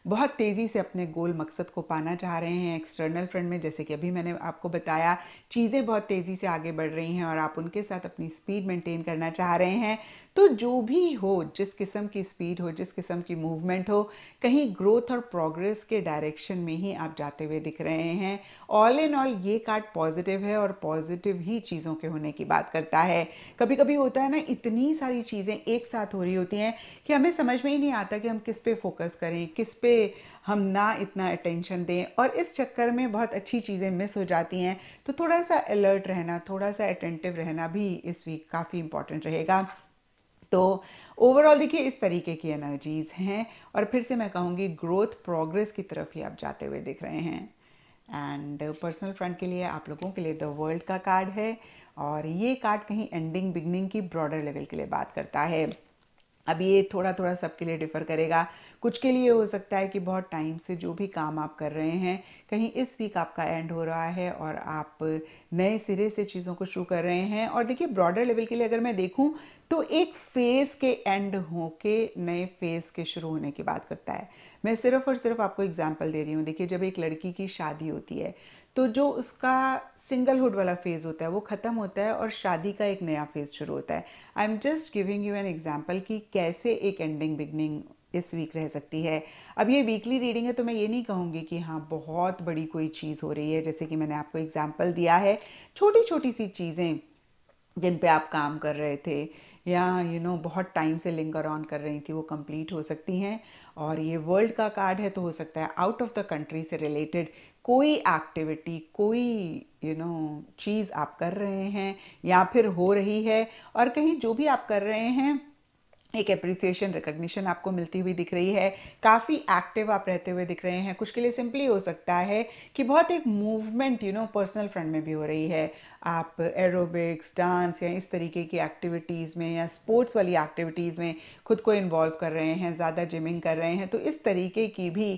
बहुत तेज़ी से अपने गोल मकसद को पाना चाह रहे हैं एक्सटर्नल फ्रंट में जैसे कि अभी मैंने आपको बताया चीज़ें बहुत तेज़ी से आगे बढ़ रही हैं और आप उनके साथ अपनी स्पीड मेंटेन करना चाह रहे हैं तो जो भी हो जिस किस्म की स्पीड हो जिस किस्म की मूवमेंट हो कहीं ग्रोथ और प्रोग्रेस के डायरेक्शन में ही आप जाते हुए दिख रहे हैं ऑल इन ऑल ये कार्ड पॉजिटिव है और पॉजिटिव ही चीज़ों के होने की बात करता है कभी कभी होता है ना इतनी सारी चीज़ें एक साथ हो रही होती हैं कि हमें समझ में ही नहीं आता कि हम किस पे फोकस करें किस पे हम ना इतना अटेंशन दें और इस चक्कर में बहुत अच्छी चीज़ें मिस हो जाती हैं तो थोड़ा सा अलर्ट रहना थोड़ा सा अटेंटिव रहना भी इस वीक काफ़ी इंपॉर्टेंट रहेगा तो ओवरऑल देखिए इस तरीके की एनर्जीज़ हैं और फिर से मैं कहूँगी ग्रोथ प्रोग्रेस की तरफ ही आप जाते हुए दिख रहे हैं एंड पर्सनल फ्रंट के लिए आप लोगों के लिए द वर्ल्ड का कार्ड है और ये कार्ड कहीं एंडिंग बिगनिंग की ब्रॉडर लेवल के लिए बात करता है अब ये थोड़ा थोड़ा सबके लिए डिफ़र करेगा कुछ के लिए हो सकता है कि बहुत टाइम से जो भी काम आप कर रहे हैं कहीं इस वीक आपका एंड हो रहा है और आप नए सिरे से चीज़ों को शुरू कर रहे हैं और देखिए ब्रॉडर लेवल के लिए अगर मैं देखूं तो एक फेज़ के एंड हो के नए फेज़ के शुरू होने की बात करता है मैं सिर्फ और सिर्फ आपको एग्जाम्पल दे रही हूँ देखिए जब एक लड़की की शादी होती है तो जो उसका सिंगलहुड वाला फेज़ होता है वो ख़त्म होता है और शादी का एक नया फेज़ शुरू होता है I am just giving you an example कि कैसे एक एंडिंग बिगनिंग इस वीक रह सकती है अब ये वीकली रीडिंग है तो मैं ये नहीं कहूँगी कि हाँ बहुत बड़ी कोई चीज़ हो रही है जैसे कि मैंने आपको एग्जाम्पल दिया है छोटी छोटी सी चीज़ें जिन पे आप काम कर रहे थे या यू you नो know, बहुत टाइम से लिंगर ऑन कर रही थी वो कंप्लीट हो सकती हैं और ये वर्ल्ड का कार्ड है तो हो सकता है आउट ऑफ द कंट्री से रिलेटेड कोई एक्टिविटी कोई यू नो चीज़ आप कर रहे हैं या फिर हो रही है और कहीं जो भी आप कर रहे हैं एक अप्रिसिएशन रिकग्निशन आपको मिलती हुई दिख रही है काफ़ी एक्टिव आप रहते हुए दिख रहे हैं कुछ के लिए सिंपली हो सकता है कि बहुत एक movement you know personal front में भी हो रही है आप एरोबिक्स डांस या इस तरीके की एक्टिविटीज़ में या स्पोर्ट्स वाली एक्टिविटीज़ में खुद को इन्वॉल्व कर रहे हैं ज़्यादा जिमिंग कर रहे हैं तो इस तरीके की भी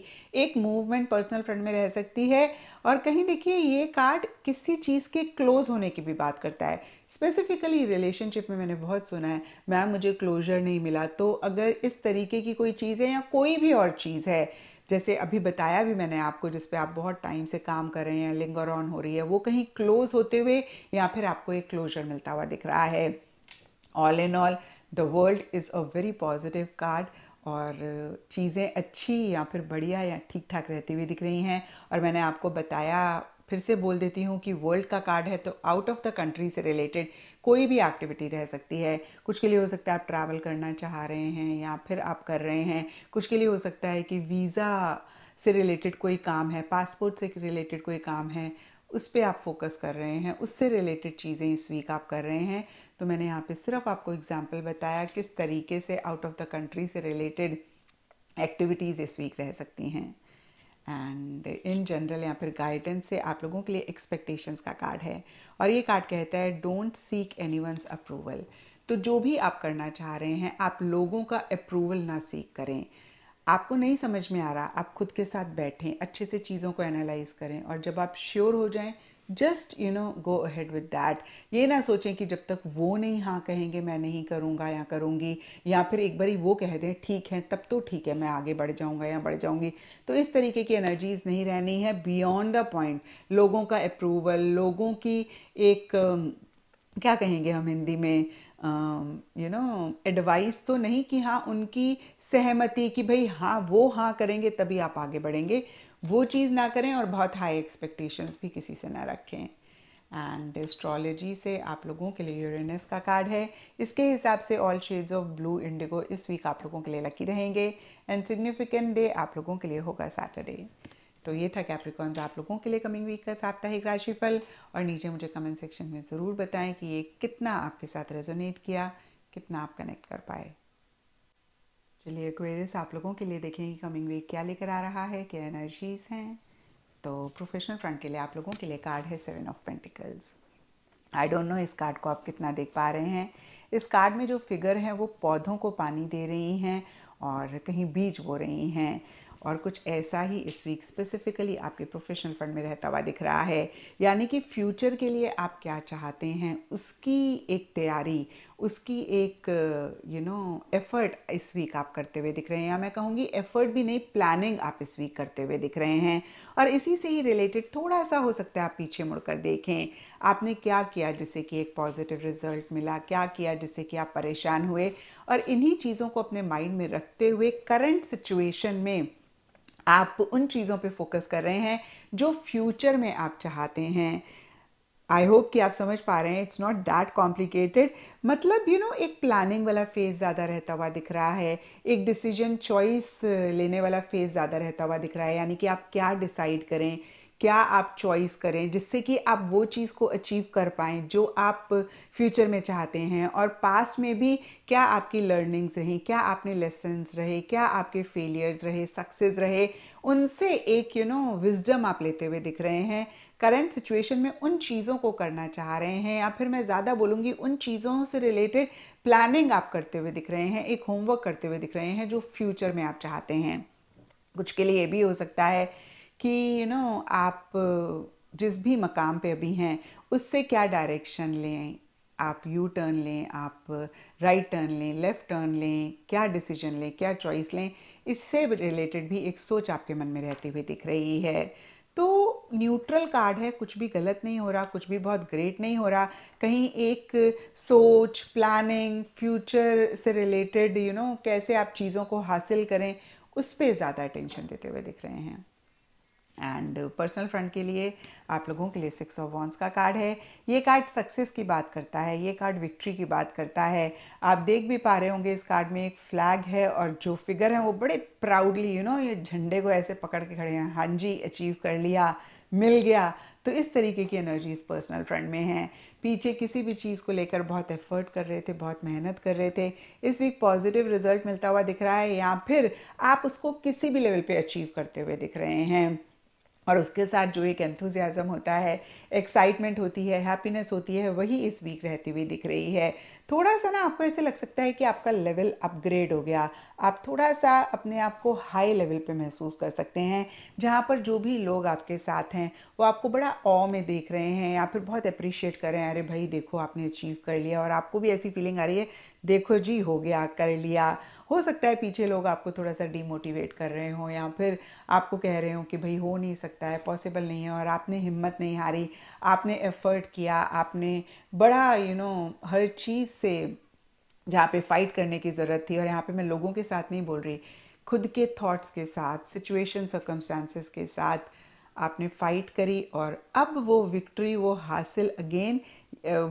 एक मूवमेंट पर्सनल फ्रंट में रह सकती है और कहीं देखिए ये कार्ड किसी चीज़ के क्लोज होने की भी बात करता है स्पेसिफिकली रिलेशनशिप में मैंने बहुत सुना है मैम मुझे क्लोजर नहीं मिला तो अगर इस तरीके की कोई चीज़ है या कोई भी और चीज़ है जैसे अभी बताया भी मैंने आपको जिस पे आप बहुत टाइम से काम कर रहे हैं लिंगर ऑन हो रही है वो कहीं क्लोज होते हुए या फिर आपको एक क्लोजर मिलता हुआ दिख रहा है all in all the world is a very positive card और चीज़ें अच्छी या फिर बढ़िया या ठीक ठाक रहती हुई दिख रही हैं और मैंने आपको बताया फिर से बोल देती हूँ कि वर्ल्ड का कार्ड है तो आउट ऑफ द कंट्री से रिलेटेड कोई भी एक्टिविटी रह सकती है कुछ के लिए हो सकता है आप ट्रैवल करना चाह रहे हैं या फिर आप कर रहे हैं कुछ के लिए हो सकता है कि वीज़ा से रिलेटेड कोई काम है पासपोर्ट से रिलेटेड कोई काम है उस पर आप फोकस कर रहे हैं उससे रिलेटेड चीज़ें इस वीक आप कर रहे हैं तो मैंने यहाँ पे सिर्फ आपको एग्जाम्पल बताया किस तरीके से आउट ऑफ द कंट्री से रिलेटेड एक्टिविटीज़ इस वीक रह सकती हैं एंड इन जनरल या फिर गाइडेंस से आप लोगों के लिए एक्सपेक्टेशंस का कार्ड है और ये कार्ड कहता है डोंट सीक एनी अप्रूवल तो जो भी आप करना चाह रहे हैं आप लोगों का अप्रूवल ना सीक करें आपको नहीं समझ में आ रहा आप खुद के साथ बैठें अच्छे से चीज़ों को एनालाइज करें और जब आप श्योर हो जाएं just you know go ahead with that ये ना सोचें कि जब तक वो नहीं हाँ कहेंगे मैं नहीं करूँगा या करूँगी या फिर एक बारी वो कह दें ठीक है तब तो ठीक है मैं आगे बढ़ जाऊँगा या बढ़ जाऊँगी तो इस तरीके की एनर्जीज़ नहीं रहनी है बियॉन्ड द पॉइंट लोगों का अप्रूवल लोगों की एक क्या कहेंगे हम हिंदी में यू नो एडवाइस तो नहीं कि हाँ उनकी सहमति कि भाई हाँ वो हाँ करेंगे तभी आप आगे बढ़ेंगे वो चीज़ ना करें और बहुत हाई एक्सपेक्टेशंस भी किसी से ना रखें एंड एस्ट्रोलॉजी से आप लोगों के लिए यूरेनस का कार्ड है इसके हिसाब से all shades of blue indigo इस वीक आप लोगों के लिए लकी रहेंगे एंड सिग्निफिकेंट डे आप लोगों के लिए होगा सैटरडे तो ये था कैप्रिकॉन्स आप लोगों के लिए कमिंग वीक का साप्ताहिक राशिफल और नीचे मुझे कमेंट सेक्शन में ज़रूर बताएं कि ये कितना आपके साथ रेजोनेट किया कितना आप कनेक्ट कर पाए चलिए क्वेरियस आप लोगों के लिए देखेंगे कमिंग वीक क्या लेकर आ रहा है क्या एनर्जीज हैं तो प्रोफेशनल फ्रंट के लिए आप लोगों के लिए कार्ड है seven of pentacles I don't know इस कार्ड को आप कितना देख पा रहे हैं इस कार्ड में जो फिगर है वो पौधों को पानी दे रही हैं और कहीं बीज बो रही हैं और कुछ ऐसा ही इस वीक स्पेसिफिकली आपके प्रोफेशनल फंड में रहता हुआ दिख रहा है यानी कि फ्यूचर के लिए आप क्या चाहते हैं उसकी एक तैयारी उसकी एक यू नो एफर्ट इस वीक आप करते हुए दिख रहे हैं या मैं कहूँगी एफर्ट भी नहीं प्लानिंग आप इस वीक करते हुए दिख रहे हैं और इसी से ही रिलेटेड थोड़ा सा हो सकता है आप पीछे मुड़कर देखें आपने क्या किया जिससे कि एक पॉजिटिव रिजल्ट मिला क्या किया जिससे कि आप परेशान हुए और इन्हीं चीज़ों को अपने माइंड में रखते हुए करंट सिचुएशन में आप उन चीज़ों पर फोकस कर रहे हैं जो फ्यूचर में आप चाहते हैं आई होप कि आप समझ पा रहे हैं इट्स नॉट दैट कॉम्प्लिकेटेड मतलब यू you नो know, एक प्लानिंग वाला फेज़ ज़्यादा रहता हुआ दिख रहा है एक डिसीजन चॉइस लेने वाला फेज़ ज़्यादा रहता हुआ दिख रहा है यानी कि आप क्या डिसाइड करें क्या आप चॉइस करें जिससे कि आप वो चीज़ को अचीव कर पाएँ जो आप फ्यूचर में चाहते हैं और पास्ट में भी क्या आपकी लर्निंग्स रहीं क्या आपने लेसन्स रहे क्या आपके फेलियर्स रहे सक्सेस रहे उनसे एक यू नो विजडम आप लेते हुए दिख रहे हैं करंट सिचुएशन में उन चीज़ों को करना चाह रहे हैं या फिर मैं ज़्यादा बोलूँगी उन चीज़ों से रिलेटेड प्लानिंग आप करते हुए दिख रहे हैं एक होमवर्क करते हुए दिख रहे हैं जो फ्यूचर में आप चाहते हैं कुछ के लिए ये भी हो सकता है कि यू you नो know, आप जिस भी मकाम पे अभी हैं उससे क्या डायरेक्शन लें आप यू टर्न लें आप राइट right टर्न लें लेफ़्ट टर्न लें क्या डिसीजन लें क्या चॉइस लें इससे रिलेटेड भी एक सोच आपके मन में रहती हुई दिख रही है तो न्यूट्रल कार्ड है कुछ भी गलत नहीं हो रहा कुछ भी बहुत ग्रेट नहीं हो रहा कहीं एक सोच प्लानिंग फ्यूचर से रिलेटेड यू नो कैसे आप चीज़ों को हासिल करें उस पर ज़्यादा अटेंशन देते हुए दिख रहे हैं एंड पर्सनल फ्रंट के लिए आप लोगों के लिए सिक्स ऑफ वॉन्स का कार्ड है ये कार्ड सक्सेस की बात करता है ये कार्ड विक्ट्री की बात करता है आप देख भी पा रहे होंगे इस कार्ड में एक फ्लैग है और जो फिगर है वो बड़े प्राउडली यू नो ये झंडे को ऐसे पकड़ के खड़े हैं हाँ जी अचीव कर लिया मिल गया तो इस तरीके की एनर्जी इस पर्सनल फ्रंट में हैं पीछे किसी भी चीज़ को लेकर बहुत एफर्ट कर रहे थे बहुत मेहनत कर रहे थे इस वीक पॉजिटिव रिजल्ट मिलता हुआ दिख रहा है या फिर आप उसको किसी भी लेवल पे अचीव करते हुए दिख रहे हैं और उसके साथ जो एक एंथुजियाज़म होता है एक्साइटमेंट होती है हैप्पीनेस होती है वही इस वीक रहती हुई दिख रही है थोड़ा सा ना आपको ऐसे लग सकता है कि आपका लेवल अपग्रेड हो गया आप थोड़ा सा अपने आप को हाई लेवल पे महसूस कर सकते हैं जहाँ पर जो भी लोग आपके साथ हैं वो आपको बड़ा ओ में देख रहे हैं या फिर बहुत अप्रिशिएट कर रहे हैं अरे भाई देखो आपने अचीव कर लिया और आपको भी ऐसी फीलिंग आ रही है देखो जी हो गया कर लिया हो सकता है पीछे लोग आपको थोड़ा सा डीमोटिवेट कर रहे हों या फिर आपको कह रहे हों कि भाई हो नहीं सकता है पॉसिबल नहीं है और आपने हिम्मत नहीं हारी आपने एफ़र्ट किया आपने बड़ा यू you नो know, हर चीज़ से जहाँ पे फाइट करने की ज़रूरत थी और यहाँ पे मैं लोगों के साथ नहीं बोल रही खुद के थॉट्स के साथ सिचुएशन सर्कमस्टांसिस के साथ आपने फाइट करी और अब वो विक्ट्री वो हासिल अगेन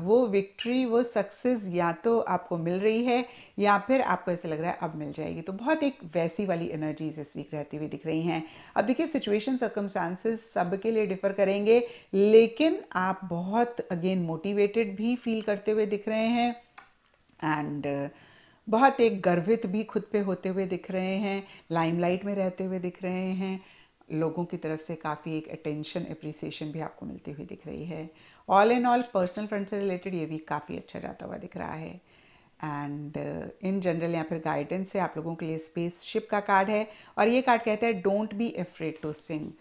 वो विक्ट्री वो सक्सेस या तो आपको मिल रही है या फिर आपको ऐसे लग रहा है अब मिल जाएगी तो बहुत एक वैसी वाली एनर्जीज इस वीक रहती हुई दिख रही हैं अब देखिए सिचुएशन सर्कमस्टांसेस सबके लिए डिफर करेंगे लेकिन आप बहुत अगेन मोटिवेटेड भी फील करते हुए दिख रहे हैं एंड बहुत एक गर्वित भी खुद पे होते हुए दिख रहे हैं लाइमलाइट में रहते हुए दिख रहे हैं लोगों की तरफ से काफ़ी एक अटेंशन अप्रिसिएशन भी आपको मिलती हुई दिख रही है all and all personal friend से रिलेटेड ये भी काफ़ी अच्छा जाता हुआ दिख रहा है एंड इन जनरल या फिर गाइडेंस से आप लोगों के लिए स्पेस शिप का कार्ड है और ये कार्ड कहता है don't be afraid to sing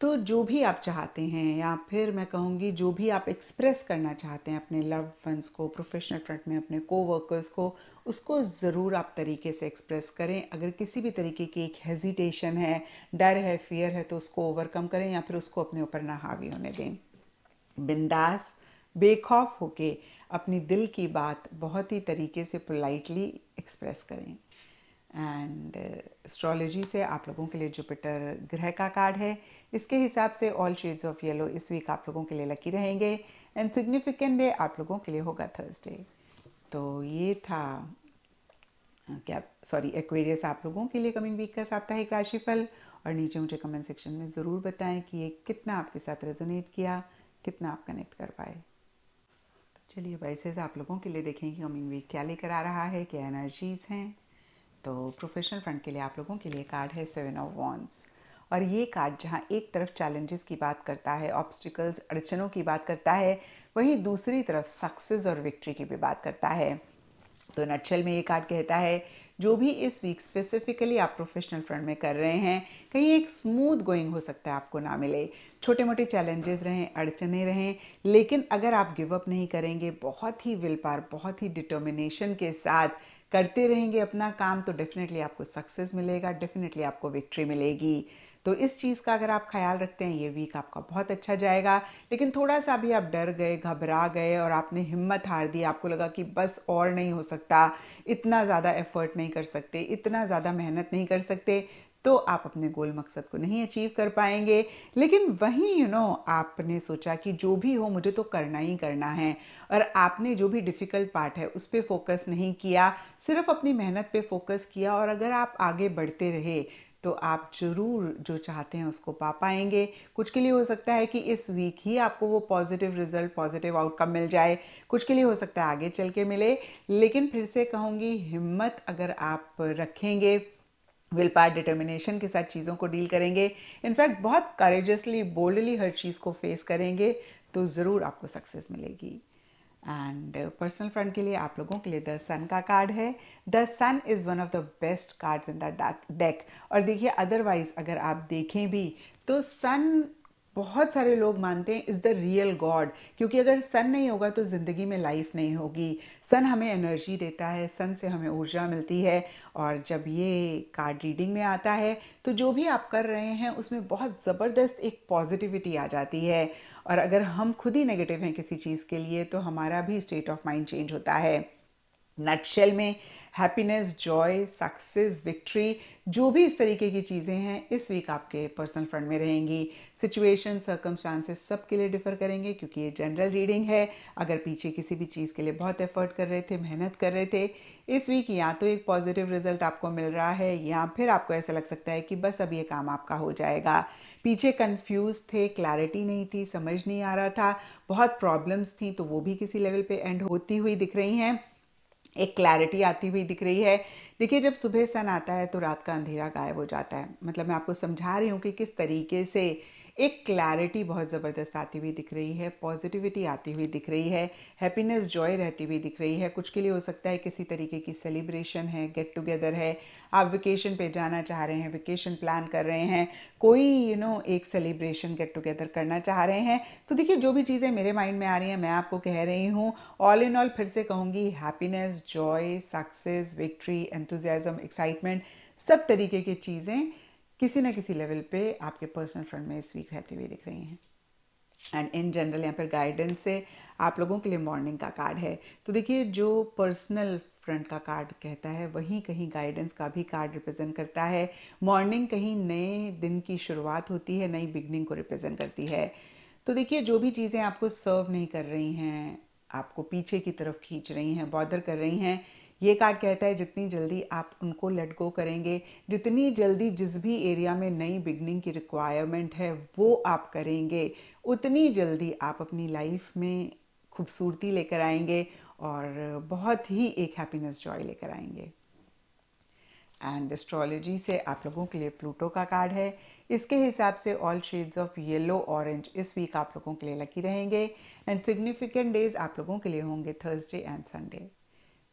तो जो भी आप चाहते हैं या फिर मैं कहूँगी जो भी आप एक्सप्रेस करना चाहते हैं अपने लव फ्रेंड्स को प्रोफेशनल फ्रंट में अपने कोवर्कर्स को उसको ज़रूर आप तरीके से एक्सप्रेस करें अगर किसी भी तरीके की एक हेजिटेशन है डर है फियर है तो उसको ओवरकम करें या फिर उसको अपने ऊपर ना हावी होने दें बिंदास बेखौफ होके अपनी दिल की बात बहुत ही तरीके से पोलाइटली एक्सप्रेस करें एंड एस्ट्रोलॉजी uh, से आप लोगों के लिए जुपिटर ग्रह का कार्ड है इसके हिसाब से ऑल शेड्स ऑफ येलो इस वीक आप लोगों के लिए लकी रहेंगे एंड सिग्निफिकेंट डे आप लोगों के लिए होगा थर्सडे तो ये था क्या सॉरी एक्वेरियस आप लोगों के लिए कमिंग वीक का साप्ताहिक राशिफल और नीचे मुझे कमेंट सेक्शन में ज़रूर बताएं कि ये कितना आपके साथ रेजोनेट किया कितना आप कनेक्ट कर पाए तो चलिए वैसे आप लोगों के लिए देखें कि कमिंग वीक क्या लेकर आ रहा है क्या एनर्जीज़ हैं तो प्रोफेशनल फ्रंट के लिए आप लोगों के लिए कार्ड है सेवन ऑफ वॉन्स और ये कार्ड जहाँ एक तरफ चैलेंजेस की बात करता है ऑब्स्टिकल्स अड़चनों की बात करता है वहीं दूसरी तरफ सक्सेस और विक्ट्री की भी बात करता है तो नक्शल में ये कार्ड कहता है जो भी इस वीक स्पेसिफिकली आप प्रोफेशनल फ्रंट में कर रहे हैं कहीं एक स्मूथ गोइंग हो सकता है आपको ना मिले छोटे मोटे चैलेंजेस रहें अड़चने रहें लेकिन अगर आप गिव अप नहीं करेंगे बहुत ही विल पार बहुत ही डिटर्मिनेशन के साथ करते रहेंगे अपना काम तो डेफिनेटली आपको सक्सेस मिलेगा डेफिनेटली आपको विक्ट्री मिलेगी तो इस चीज़ का अगर आप ख्याल रखते हैं ये वीक आपका बहुत अच्छा जाएगा लेकिन थोड़ा सा भी आप डर गए घबरा गए और आपने हिम्मत हार दी आपको लगा कि बस और नहीं हो सकता इतना ज़्यादा एफर्ट नहीं कर सकते इतना ज़्यादा मेहनत नहीं कर सकते तो आप अपने गोल मकसद को नहीं अचीव कर पाएंगे लेकिन वहीं यू you नो know, आपने सोचा कि जो भी हो मुझे तो करना ही करना है और आपने जो भी डिफ़िकल्ट पार्ट है उस पर फोकस नहीं किया सिर्फ अपनी मेहनत पे फोकस किया और अगर आप आगे बढ़ते रहे तो आप ज़रूर जो चाहते हैं उसको पा पाएंगे कुछ के लिए हो सकता है कि इस वीक ही आपको वो पॉजिटिव रिजल्ट पॉजिटिव आउटकम मिल जाए कुछ के लिए हो सकता है आगे चल के मिले लेकिन फिर से कहूँगी हिम्मत अगर आप रखेंगे विल पार डिटर्मिनेशन के साथ चीज़ों को डील करेंगे इनफैक्ट बहुत करेजसली बोल्डली हर चीज़ को फेस करेंगे तो ज़रूर आपको सक्सेस मिलेगी एंड पर्सनल फ्रेंड के लिए आप लोगों के लिए द सन का कार्ड है the sun is one of the best cards in the deck और देखिए अदरवाइज़ अगर आप देखें भी तो सन बहुत सारे लोग मानते हैं इज़ द रियल गॉड क्योंकि अगर सन नहीं होगा तो ज़िंदगी में लाइफ नहीं होगी सन हमें एनर्जी देता है सन से हमें ऊर्जा मिलती है और जब ये कार्ड रीडिंग में आता है तो जो भी आप कर रहे हैं उसमें बहुत ज़बरदस्त एक पॉजिटिविटी आ जाती है और अगर हम खुद ही नेगेटिव हैं किसी चीज़ के लिए तो हमारा भी स्टेट ऑफ माइंड चेंज होता है नटशेल में हैप्पीनेस जॉय सक्सेस विक्ट्री जो भी इस तरीके की चीज़ें हैं इस वीक आपके पर्सनल फ्रंट में रहेंगी सिचुएशन सर्कमस्टांसेस सब के लिए डिफर करेंगे क्योंकि ये जनरल रीडिंग है अगर पीछे किसी भी चीज़ के लिए बहुत एफर्ट कर रहे थे मेहनत कर रहे थे इस वीक या तो एक पॉजिटिव रिजल्ट आपको मिल रहा है या फिर आपको ऐसा लग सकता है कि बस अब ये काम आपका हो जाएगा पीछे कन्फ्यूज़ थे क्लैरिटी नहीं थी समझ नहीं आ रहा था बहुत प्रॉब्लम्स थी तो वो भी किसी लेवल पे एंड होती हुई दिख रही हैं एक क्लैरिटी आती हुई दिख रही है देखिए जब सुबह सन आता है तो रात का अंधेरा गायब हो जाता है मतलब मैं आपको समझा रही हूँ कि किस तरीके से एक क्लैरिटी बहुत ज़बरदस्त आती हुई दिख रही है पॉजिटिविटी आती हुई दिख रही है हैप्पीनेस जॉय रहती हुई दिख रही है कुछ के लिए हो सकता है किसी तरीके की सेलिब्रेशन है गेट टुगेदर है आप वेकेशन पे जाना चाह रहे हैं वेकेशन प्लान कर रहे हैं कोई यू you नो know, एक सेलिब्रेशन गेट टुगेदर करना चाह रहे हैं तो देखिए जो भी चीज़ें मेरे माइंड में आ रही हैं मैं आपको कह रही हूँ ऑल इन ऑल फिर से कहूँगी happiness joy success victory enthusiasm excitement सब तरीके की चीज़ें किसी ना किसी लेवल पे आपके पर्सनल फ्रंट में इस वीक रहते हुए दिख रही हैं एंड इन जनरल यहाँ पर गाइडेंस से आप लोगों के लिए मॉर्निंग का कार्ड है तो देखिए जो पर्सनल फ्रंट का कार्ड कहता है वहीं कहीं गाइडेंस का भी कार्ड रिप्रेजेंट करता है मॉर्निंग कहीं नए दिन की शुरुआत होती है नई बिगनिंग को रिप्रेजेंट करती है तो देखिए जो भी चीज़ें आपको सर्व नहीं कर रही हैं आपको पीछे की तरफ खींच रही हैं बॉदर कर रही हैं ये कार्ड कहता है जितनी जल्दी आप उनको लेट गो करेंगे जितनी जल्दी जिस भी एरिया में नई बिगनिंग की रिक्वायरमेंट है वो आप करेंगे उतनी जल्दी आप अपनी लाइफ में खूबसूरती लेकर आएंगे और बहुत ही एक हैप्पीनेस जॉय लेकर आएंगे एंड एस्ट्रोलॉजी से आप लोगों के लिए प्लूटो का कार्ड है इसके हिसाब से all shades of yellow orange इस वीक आप लोगों के लिए लकी रहेंगे एंड सिग्निफिकेंट डेज आप लोगों के लिए होंगे थर्सडे एंड संडे